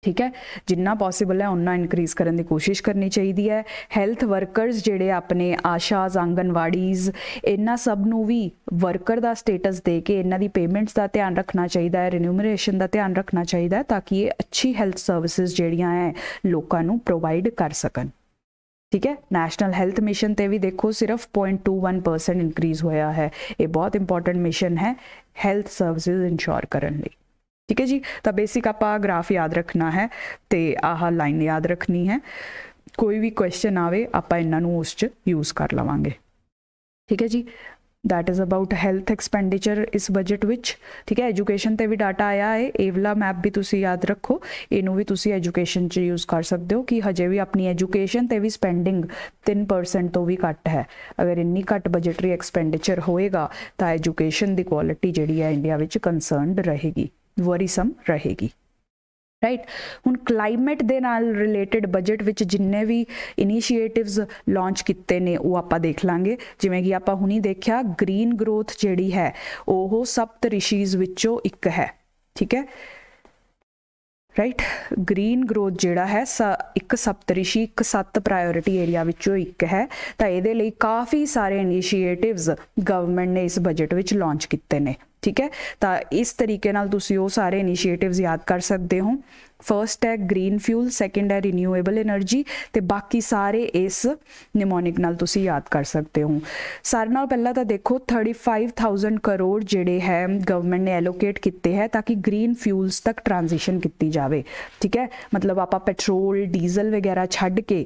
ਠੀਕ ਹੈ ਜਿੰਨਾ ਪੋਸੀਬਲ ਹੈ ਉਹਨਾਂ ਇਨਕਰੀਜ਼ ਕਰਨ ਦੀ ਕੋਸ਼ਿਸ਼ ਕਰਨੀ ਚਾਹੀਦੀ ਹੈ ਹੈਲਥ ਵਰਕਰਸ ਜਿਹੜੇ ਆਪਣੇ ਆਸ਼ਾਜ਼ ਆਂਗਨਵਾੜੀਜ਼ ਇਹਨਾਂ ਸਭ ਨੂੰ ਵੀ ਵਰਕਰ ਦਾ ਸਟੇਟਸ ਦੇ ਕੇ ਇਹਨਾਂ ਦੀ ਪੇਮੈਂਟਸ ਦਾ ਧਿਆਨ ਰੱਖਣਾ ਚਾਹੀਦਾ ਹੈ ਰੀਨਿਊਮਰੇਸ਼ਨ ਦਾ ਧਿਆਨ ਰੱਖਣਾ ਚਾਹੀਦਾ ਹੈ ਤਾਂ ਕਿ ਇਹ ਅੱਛੀ ਹੈਲਥ ਸਰਵਿਸਿਜ਼ ਜਿਹੜੀਆਂ ਹੈ ਲੋਕਾਂ ਨੂੰ ਪ੍ਰੋਵਾਈਡ ਕਰ ਸਕਣ ਠੀਕ ਹੈ ਨੈਸ਼ਨਲ ਹੈਲਥ ਮਿਸ਼ਨ ਤੇ ਵੀ ਦੇਖੋ ਸਿਰਫ 0.21% ਇਨਕਰੀਜ਼ ਹੋਇਆ ਹੈ ਇਹ ਬਹੁਤ ਇੰਪੋਰਟੈਂਟ ਮਿਸ਼ਨ ਹੈ ਹੈਲਥ ਸਰਵਿਸਿਜ਼ ਇਨਸ਼ੋਰ ਕਰਨ ਲਈ ਠੀਕ ਹੈ ਜੀ ਤਾਂ ਬੇਸਿਕ ਆਪਾਂ ਗ੍ਰਾਫ ਯਾਦ ਰੱਖਣਾ ਹੈ ਤੇ ਆਹ ਲਾਈਨ ਯਾਦ ਰੱਖਣੀ ਹੈ ਕੋਈ ਵੀ ਕੁਐਸਚਨ ਆਵੇ ਆਪਾਂ ਇਹਨਾਂ ਨੂੰ ਉਸ 'ਚ ਯੂਜ਼ ਕਰ ਲਵਾਂਗੇ ਠੀਕ ਹੈ ਜੀ that is about health expenditure इस बजट में ठीक है एजुकेशन से भी डाटा आया है एवला मैप भी तुसी याद रखो यू भी तुसी एजुकेशन यूज़ कर सकते हो कि हजे भी अपनी एजुकेशन पर भी स्पेंडिंग तीन परसेंट तो भी घट है अगर इन्नी घट बजटरी एक्सपेंडिचर होएगा तो एजुकेशन की क्वालिटी जी है इंडिया कंसर्नड रहेगी वरीसम रहेगी ਰਾਈਟ ਹੁਣ ਕਲਾਈਮੇਟ ਦੇ ਨਾਲ ਰਿਲੇਟਡ ਬਜਟ ਵਿੱਚ ਜਿੰਨੇ ਵੀ ਇਨੀਸ਼ੀਏਟਿਵਸ ਲਾਂਚ ਕੀਤੇ ਨੇ ਉਹ ਆਪਾਂ ਦੇਖ ਲਾਂਗੇ ਜਿਵੇਂ ਕਿ ਆਪਾਂ ਹੁਣੀ ਦੇਖਿਆ ਗ੍ਰੀਨ ਗਰੋਥ ਜਿਹੜੀ ਹੈ ਉਹ ਸਪਤ ਰਿਸ਼ੀਜ਼ ਵਿੱਚੋਂ ਇੱਕ ਹੈ ਠੀਕ ਹੈ ਰਾਈਟ ਗ੍ਰੀਨ ਗਰੋਥ ਜਿਹੜਾ ਹੈ ਇੱਕ ਸਪਤਰਿਸ਼ੀ ਇੱਕ ਸੱਤ ਪ੍ਰਾਇੋਰਟੀ ਏਰੀਆ ਵਿੱਚੋਂ ਇੱਕ ਹੈ ਤਾਂ ਇਹਦੇ ਲਈ ਕਾਫੀ ਸਾਰੇ ਇਨੀਸ਼ੀਏਟਿਵਸ ਗਵਰਨਮੈਂਟ ਨੇ ਇਸ ਬਜਟ ਵਿੱਚ ਲਾਂਚ ਕੀਤੇ ਨੇ ठीक है तो इस तरीके वो सारे इनिशिएटिव याद कर सकते हो फर्स्ट है ग्रीन फ्यूल सैकेंड है रिन्यूएबल एनर्जी तो बाकी सारे इस निमोनिक याद कर सकते हो सारे ना पहला तो देखो थर्टी फाइव थाउजेंड करोड़ जोड़े है गवर्नमेंट ने एलोकेट किए हैं ताकि ग्रीन फ्यूल्स तक ट्रांजिशन की जाए ठीक है मतलब आप पेट्रोल डीजल वगैरह छड़ के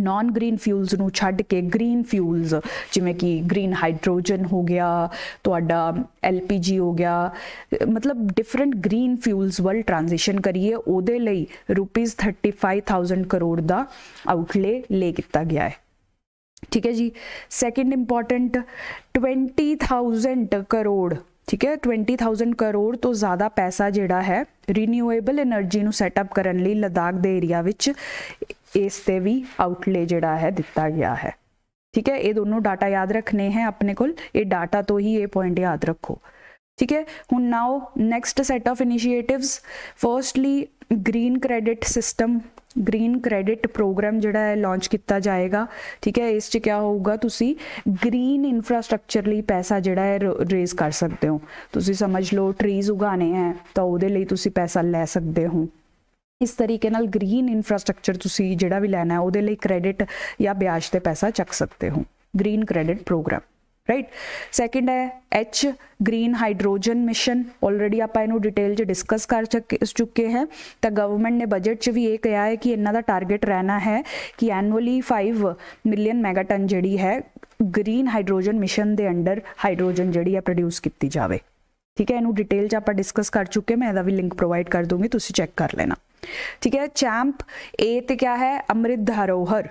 ਨਾਨ ਗ੍ਰੀਨ ਫਿਊਲਸ ਨੂੰ ਛੱਡ ਕੇ ਗ੍ਰੀਨ ਫਿਊਲਸ ਜਿਵੇਂ ਕਿ ਗ੍ਰੀਨ ਹਾਈਡਰੋਜਨ ਹੋ ਗਿਆ ਤੁਹਾਡਾ ਐਲਪੀਜੀ ਹੋ ਗਿਆ ਮਤਲਬ ਡਿਫਰੈਂਟ ਗ੍ਰੀਨ ਫਿਊਲਸ ਵੱਲ ਟ੍ਰਾਂਜੀਸ਼ਨ ਕਰੀਏ ਉਹਦੇ ਲਈ ਰੁਪੀਸ 35000 ਕਰੋੜ ਦਾ ਆਊਟਲੇ ਲੈ ਕੀਤਾ ਗਿਆ ਹੈ ਠੀਕ ਹੈ ਜੀ ਸੈਕੰਡ ਇੰਪੋਰਟੈਂਟ 20000 ਕਰੋੜ ਠੀਕ ਹੈ 20000 ਕਰੋੜ ਤੋਂ ਜ਼ਿਆਦਾ ਪੈਸਾ ਜਿਹੜਾ ਹੈ ਰੀਨਿਊਏਬਲ એનર્ਜੀ ਨੂੰ ਸੈਟਅਪ ਕਰਨ ਲਈ ਲਦਾਖ ਦੇ ਏਰੀਆ ਵਿੱਚ इस पर भी आउटले जड़ा है दिता गया है ठीक है ये दोनों डाटा याद रखने हैं अपने को डाटा तो ही ये पॉइंट याद रखो ठीक है हूँ now next set of initiative firstly green credit system green credit program जोड़ा है लॉन्च किया जाएगा ठीक है इस क्या होगा तुम ग्रीन इंफ्रास्ट्रक्चर लिए पैसा जोड़ा है रेज कर सकते हो तुम समझ लो ट्रीज उगाने हैं तो वो पैसा लै सकते हो इस तरीके ग्रीन इंफ्रास्ट्रक्चर तुम जो भी लैना है वो क्रैडिट या ब्याज से पैसा चक सकते हो green credit program right second है एच ग्रीन हाइड्रोजन मिशन ऑलरेडी आप डिटेल डिस्कस कर चुके हैं तो गवर्नमेंट ने बजट च भी यह कहा है कि इन्हों का टारगेट रहना है कि एनुअली फाइव मिलियन मैगाटन जी है ग्रीन हाइड्रोजन मिशन के अंडर हाइड्रोजन जी प्रोड्यूस की जाए ठीक है इनू डिटेल आप डिस्कस कर चुके मैं भी लिंक प्रोवाइड कर दूंगी तुम तो चैक कर लेना ठीक है चैम्प ए तो क्या है Amrit Dharohar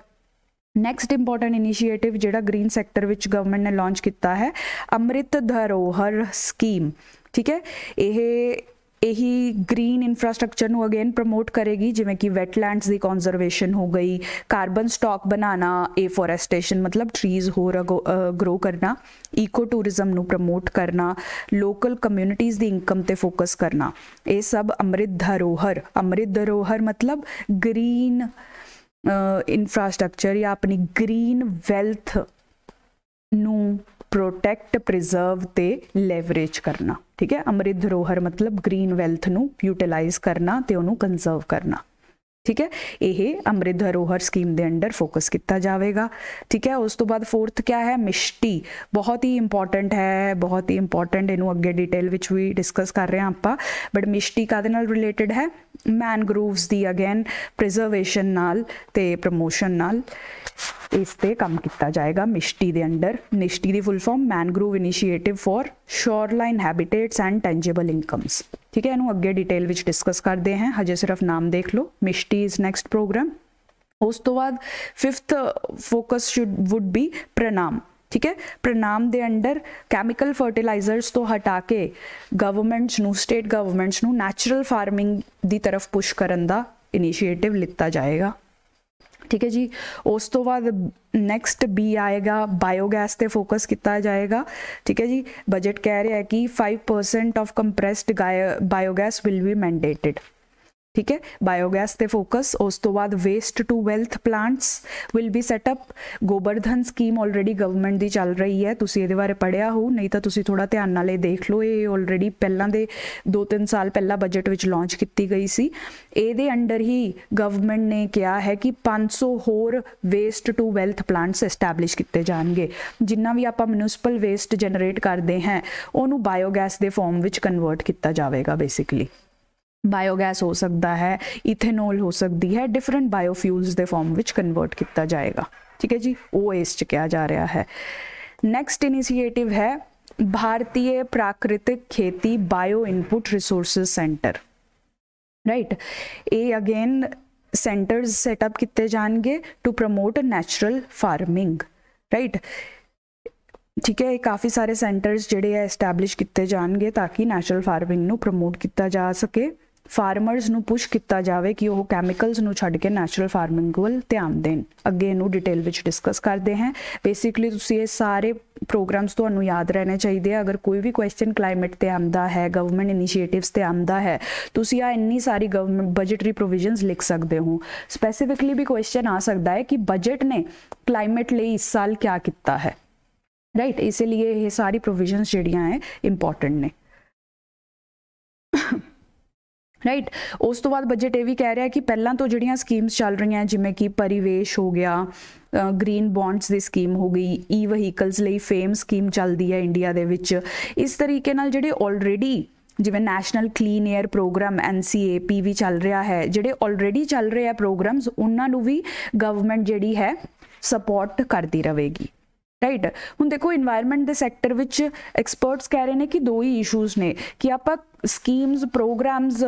next important initiative जो ग्रीन सैक्टर गवर्नमेंट ने लॉन्च किया है अमृत धरोहर स्कीम ठीक है यह यही ग्रीन इंफ्रास्ट्रक्चर अगेन प्रमोट करेगी जिमें कि वैटलैंड की कॉन्जरवेशन हो गई कार्बन स्टॉक बनाना एफोरैसटेशन मतलब ट्रीज हो रहा ग्रो करना ईको टूरिज्म प्रमोट करना लोकल कम्यूनिटीज़ की इनकम से फोकस करना ये सब अमृत धरोहर अमृत धरोहर मतलब ग्रीन इंफ्रास्ट्रक्चर या अपनी ग्रीन वैल्थ प्रोटैक्ट प्रिजर्व ते लेवरेज करना ठीक है अमृत धरोहर मतलब ग्रीन वैल्थ नु यूटिलाइज करना ते ओनु कंजर्व करना ठीक है यह अमृत धरोहर स्कीम के अंडर फोकस किया जाएगा ठीक है उस तो बाद फोर्थ क्या है मिष्टी बहुत ही इंपोर्टेंट है बहुत ही इंपॉर्टेंट इनू अगे डिटेल विच भी डिस्कस कर रहे आप बट मिष्टी का रिलेटिड है मैनग्रूव्स की अगेन प्रिजर्वेशन प्रमोशन नाल इस पर कम किया जाएगा मिश्टी के अंडर निश्टी की full form mangrove initiative for shoreline habitats and tangible incomes ठीक है इनू अगे डिटेल में डिस्कस करते हैं हजे सिर्फ नाम देख लो मिश्टी इज नैक्सट प्रोग्राम उस तो बाद fifth focus should would be Pranam ठीक है प्रणाम के अंडर कैमिकल फर्टिलाइजर्स तो हटा के governments state governments natural farming की तरफ पुश कर इनिशिएटिव लिता जाएगा ठीक है जी उस तो बाद नैक्सट बी आएगा बायोगैस पर फोकस किया जाएगा ठीक है जी बजट कह रहा है कि फाइव परसेंट ऑफ कंप्रैसड गाय बायोगैस विल बी मैंडेटिड ठीक है बायोगैस से फोकस उस तो बाद waste to wealth plants will be set up Gobardhan scheme already government की चल रही है तुम ये बारे पढ़िया हो नहीं तो थोड़ा ध्यान ना देख लो ये ऑलरेडी पहला दे दो तीन साल पहला बजट में लॉन्च की गई सी ए अंडर ही गवर्नमेंट ने कहा है कि पांच सौ होर waste to wealth plants establish किए जाएंगे जिन्ना भी आप म्यूनसिपल वेस्ट जनरेट करते हैं उन्होंने बायोगैस के फॉर्म में कन्वर्ट किया जाएगा बेसिकली बायोगैस हो सकता है इथेनॉल हो सकती है डिफरेंट बायोफ्यूल्स के फॉर्म ਵਿੱਚ कन्वर्ट किया जाएगा ठीक है जी वो इस ਚ जा रहा है ਹੈ नेक्स्ट इनिशिएटिव है भारतीय प्राकृतिक खेती bio input resource centre right a again centres set up किए जाएंगे to promote natural farming right ठीक है काफ़ी सारे सेंटर्स जोड़े है एसटैबलिश किए जाएंगे ताकि नेचुरल फार्मिंग प्रमोट किया जा सके ਫਾਰਮਰਸ ਨੂੰ ਪੁਸ਼ ਕੀਤਾ ਜਾਵੇ ਕਿ ਉਹ ਕੈਮੀਕਲਸ ਨੂੰ ਛੱਡ ਕੇ ਨੈਚੁਰਲ ਫਾਰਮਿੰਗ ਵੱਲ ਧਿਆਨ ਦੇਣ ਅੱਗੇ ਇਹਨੂੰ ਡਿਟੇਲ ਵਿੱਚ ਡਿਸਕਸ ਕਰਦੇ ਹਾਂ ਬੇਸਿਕਲੀ ਤੁਸੀਂ ਇਹ ਸਾਰੇ ਪ੍ਰੋਗਰਾਮਸ ਤੁਹਾਨੂੰ ਯਾਦ ਰਹਿਣੇ ਚਾਹੀਦੇ ਆ ਅਗਰ ਕੋਈ ਵੀ ਕੁਐਸਚਨ ਕਲਾਈਮੇਟ ਤੇ ਆਂਦਾ ਹੈ ਗਵਰਨਮੈਂਟ ਇਨੀਸ਼ੀਏਟਿਵਸ ਤੇ ਆਂਦਾ ਹੈ ਤੁਸੀਂ ਆ ਇੰਨੀ ਸਾਰੀ ਗਵਰਨਮੈਂਟ ਬਜਟਰੀ ਪ੍ਰੋਵੀਜ਼ਨਸ ਲਿਖ ਸਕਦੇ ਹੋ ਸਪੈਸੀਫਿਕਲੀ ਵੀ ਕੁਐਸਚਨ ਆ ਸਕਦਾ ਹੈ ਕਿ ਬਜਟ ਨੇ ਕਲਾਈਮੇਟ ਲਈ ਇਸ ਸਾਲ ਕੀ ਕੀਤਾ ਹੈ ਰਾਈਟ ਇਸੇ ਲਈ ਇਹ ਸਾਰੀ ਪ੍ਰੋਵੀਜ਼ਨਸ ਜਿਹੜੀਆਂ ਹੈ ਇੰਪੋਰਟੈਂਟ ਨੇ राइट उस तो बाद बजट ये भी कह रहा है कि पहला तो जड़िया स्कीम्स चल रही हैं जिमें कि परिवेश हो गया ग्रीन बोंड्स की स्कीम हो गई ई वहीकल्स फेम स्कीम चलती है इंडिया के इस तरीके जोड़े ऑलरेडी जिमें national clean air programme N C A P भी चल रहा है जोड़े ऑलरेडी चल रहे हैं प्रोग्राम्स उन्होंने भी गवर्नमेंट जी है सपोर्ट करती रहेगी राइट हूँ देखो इनवायरमेंट के सैक्टर एक्सपर्ट्स कह रहे हैं कि दो ही इशूज़ ने कि आप स्कीम्स प्रोग्राम्स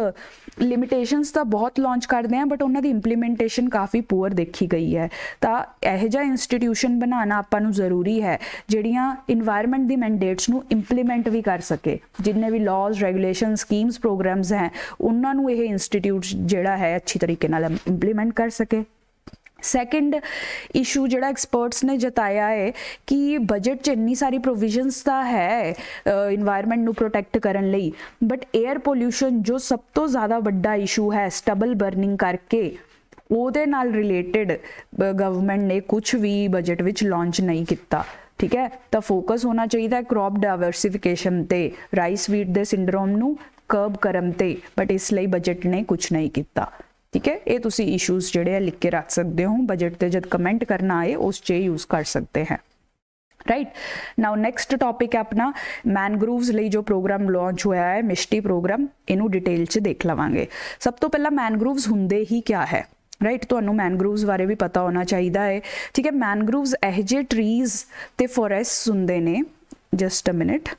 लिमिटेशन तो बहुत लॉन्च करते हैं बट उन्हों की काफ़ी पुअर देखी गई है तो यहजा इंस्टीट्यूशन बनाना आप जरूरी है जड़िया इनवायरमेंट दैंडेट्स इंप्लीमेंट भी कर सके जिन्हें भी लॉज रेगुलेशन स्कीम्स प्रोग्राम्स हैं उन्होंने यह इंस्टीट्यूट जोड़ा है अच्छी तरीके इंप्लीमेंट कर सके सैकेंड इशू जो एक्सपर्ट्स ने जताया है कि बजट च इन्नी सारी प्रोविजनस तो है इनवायरमेंट नोटैक्ट करने बट एयर पोल्यूशन जो सब तो ज़्यादा व्डा इशू है स्टबल बर्निंग करके रिलेटिड गवर्नमेंट ने कुछ भी बजट में लॉन्च नहीं किया ठीक है तो फोकस होना चाहिए क्रॉप डायवर्सीफिकेशन से राइस वीट के सिंड्रोम कर्ब करम से बट इसलिए बजट ने कुछ नहीं किया ठीक है ये इशूज जड़े लिख के रख सकते हो बजट से जब कमेंट करना आए उस चे यूज कर सकते हैं राइट नाउ नैक्सट टॉपिक है अपना मैनग्रूव्स लिए जो प्रोग्राम लॉन्च होया है मिस्टी प्रोग्राम इनू डिटेल से देख लवेंगे सब तो पहला मैनग्रूव्स होंगे ही क्या है राइट तो मैनग्रूव्स बारे भी पता होना चाहिए है ठीक है मैनग्रूव्स यह जे ट्रीज़ तो फॉरैस होंगे ने जस्ट अ मिनट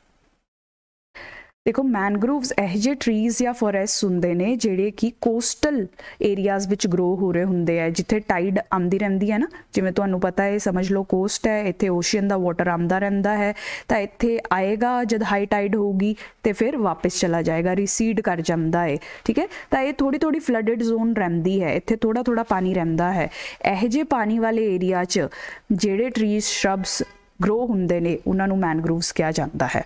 देखो मैनग्रोव्स अजे ट्रीज या फॉरैस होंगे ने जोड़े कि कोस्टल एरियाज ग्रो हो रहे होंगे है जिथे टाइड आती रही है ना जिमें तो पता है समझ लो कोस्ट है इतने ओशियन का वॉटर आता रहा है तो इतने आएगा जब हाई टाइड होगी तो फिर वापस चला जाएगा रिसीड कर जाता है ठीक है तो यह थोड़ी थोड़ी फ्लडिड जोन रही है इतने थोड़ा थोड़ा पानी रहा है यहजे पानी वाले एरिया जेडे ट्रीज श्रब्स ग्रो होंगे ने उन्होंने मैनग्रोवस कहा जाता है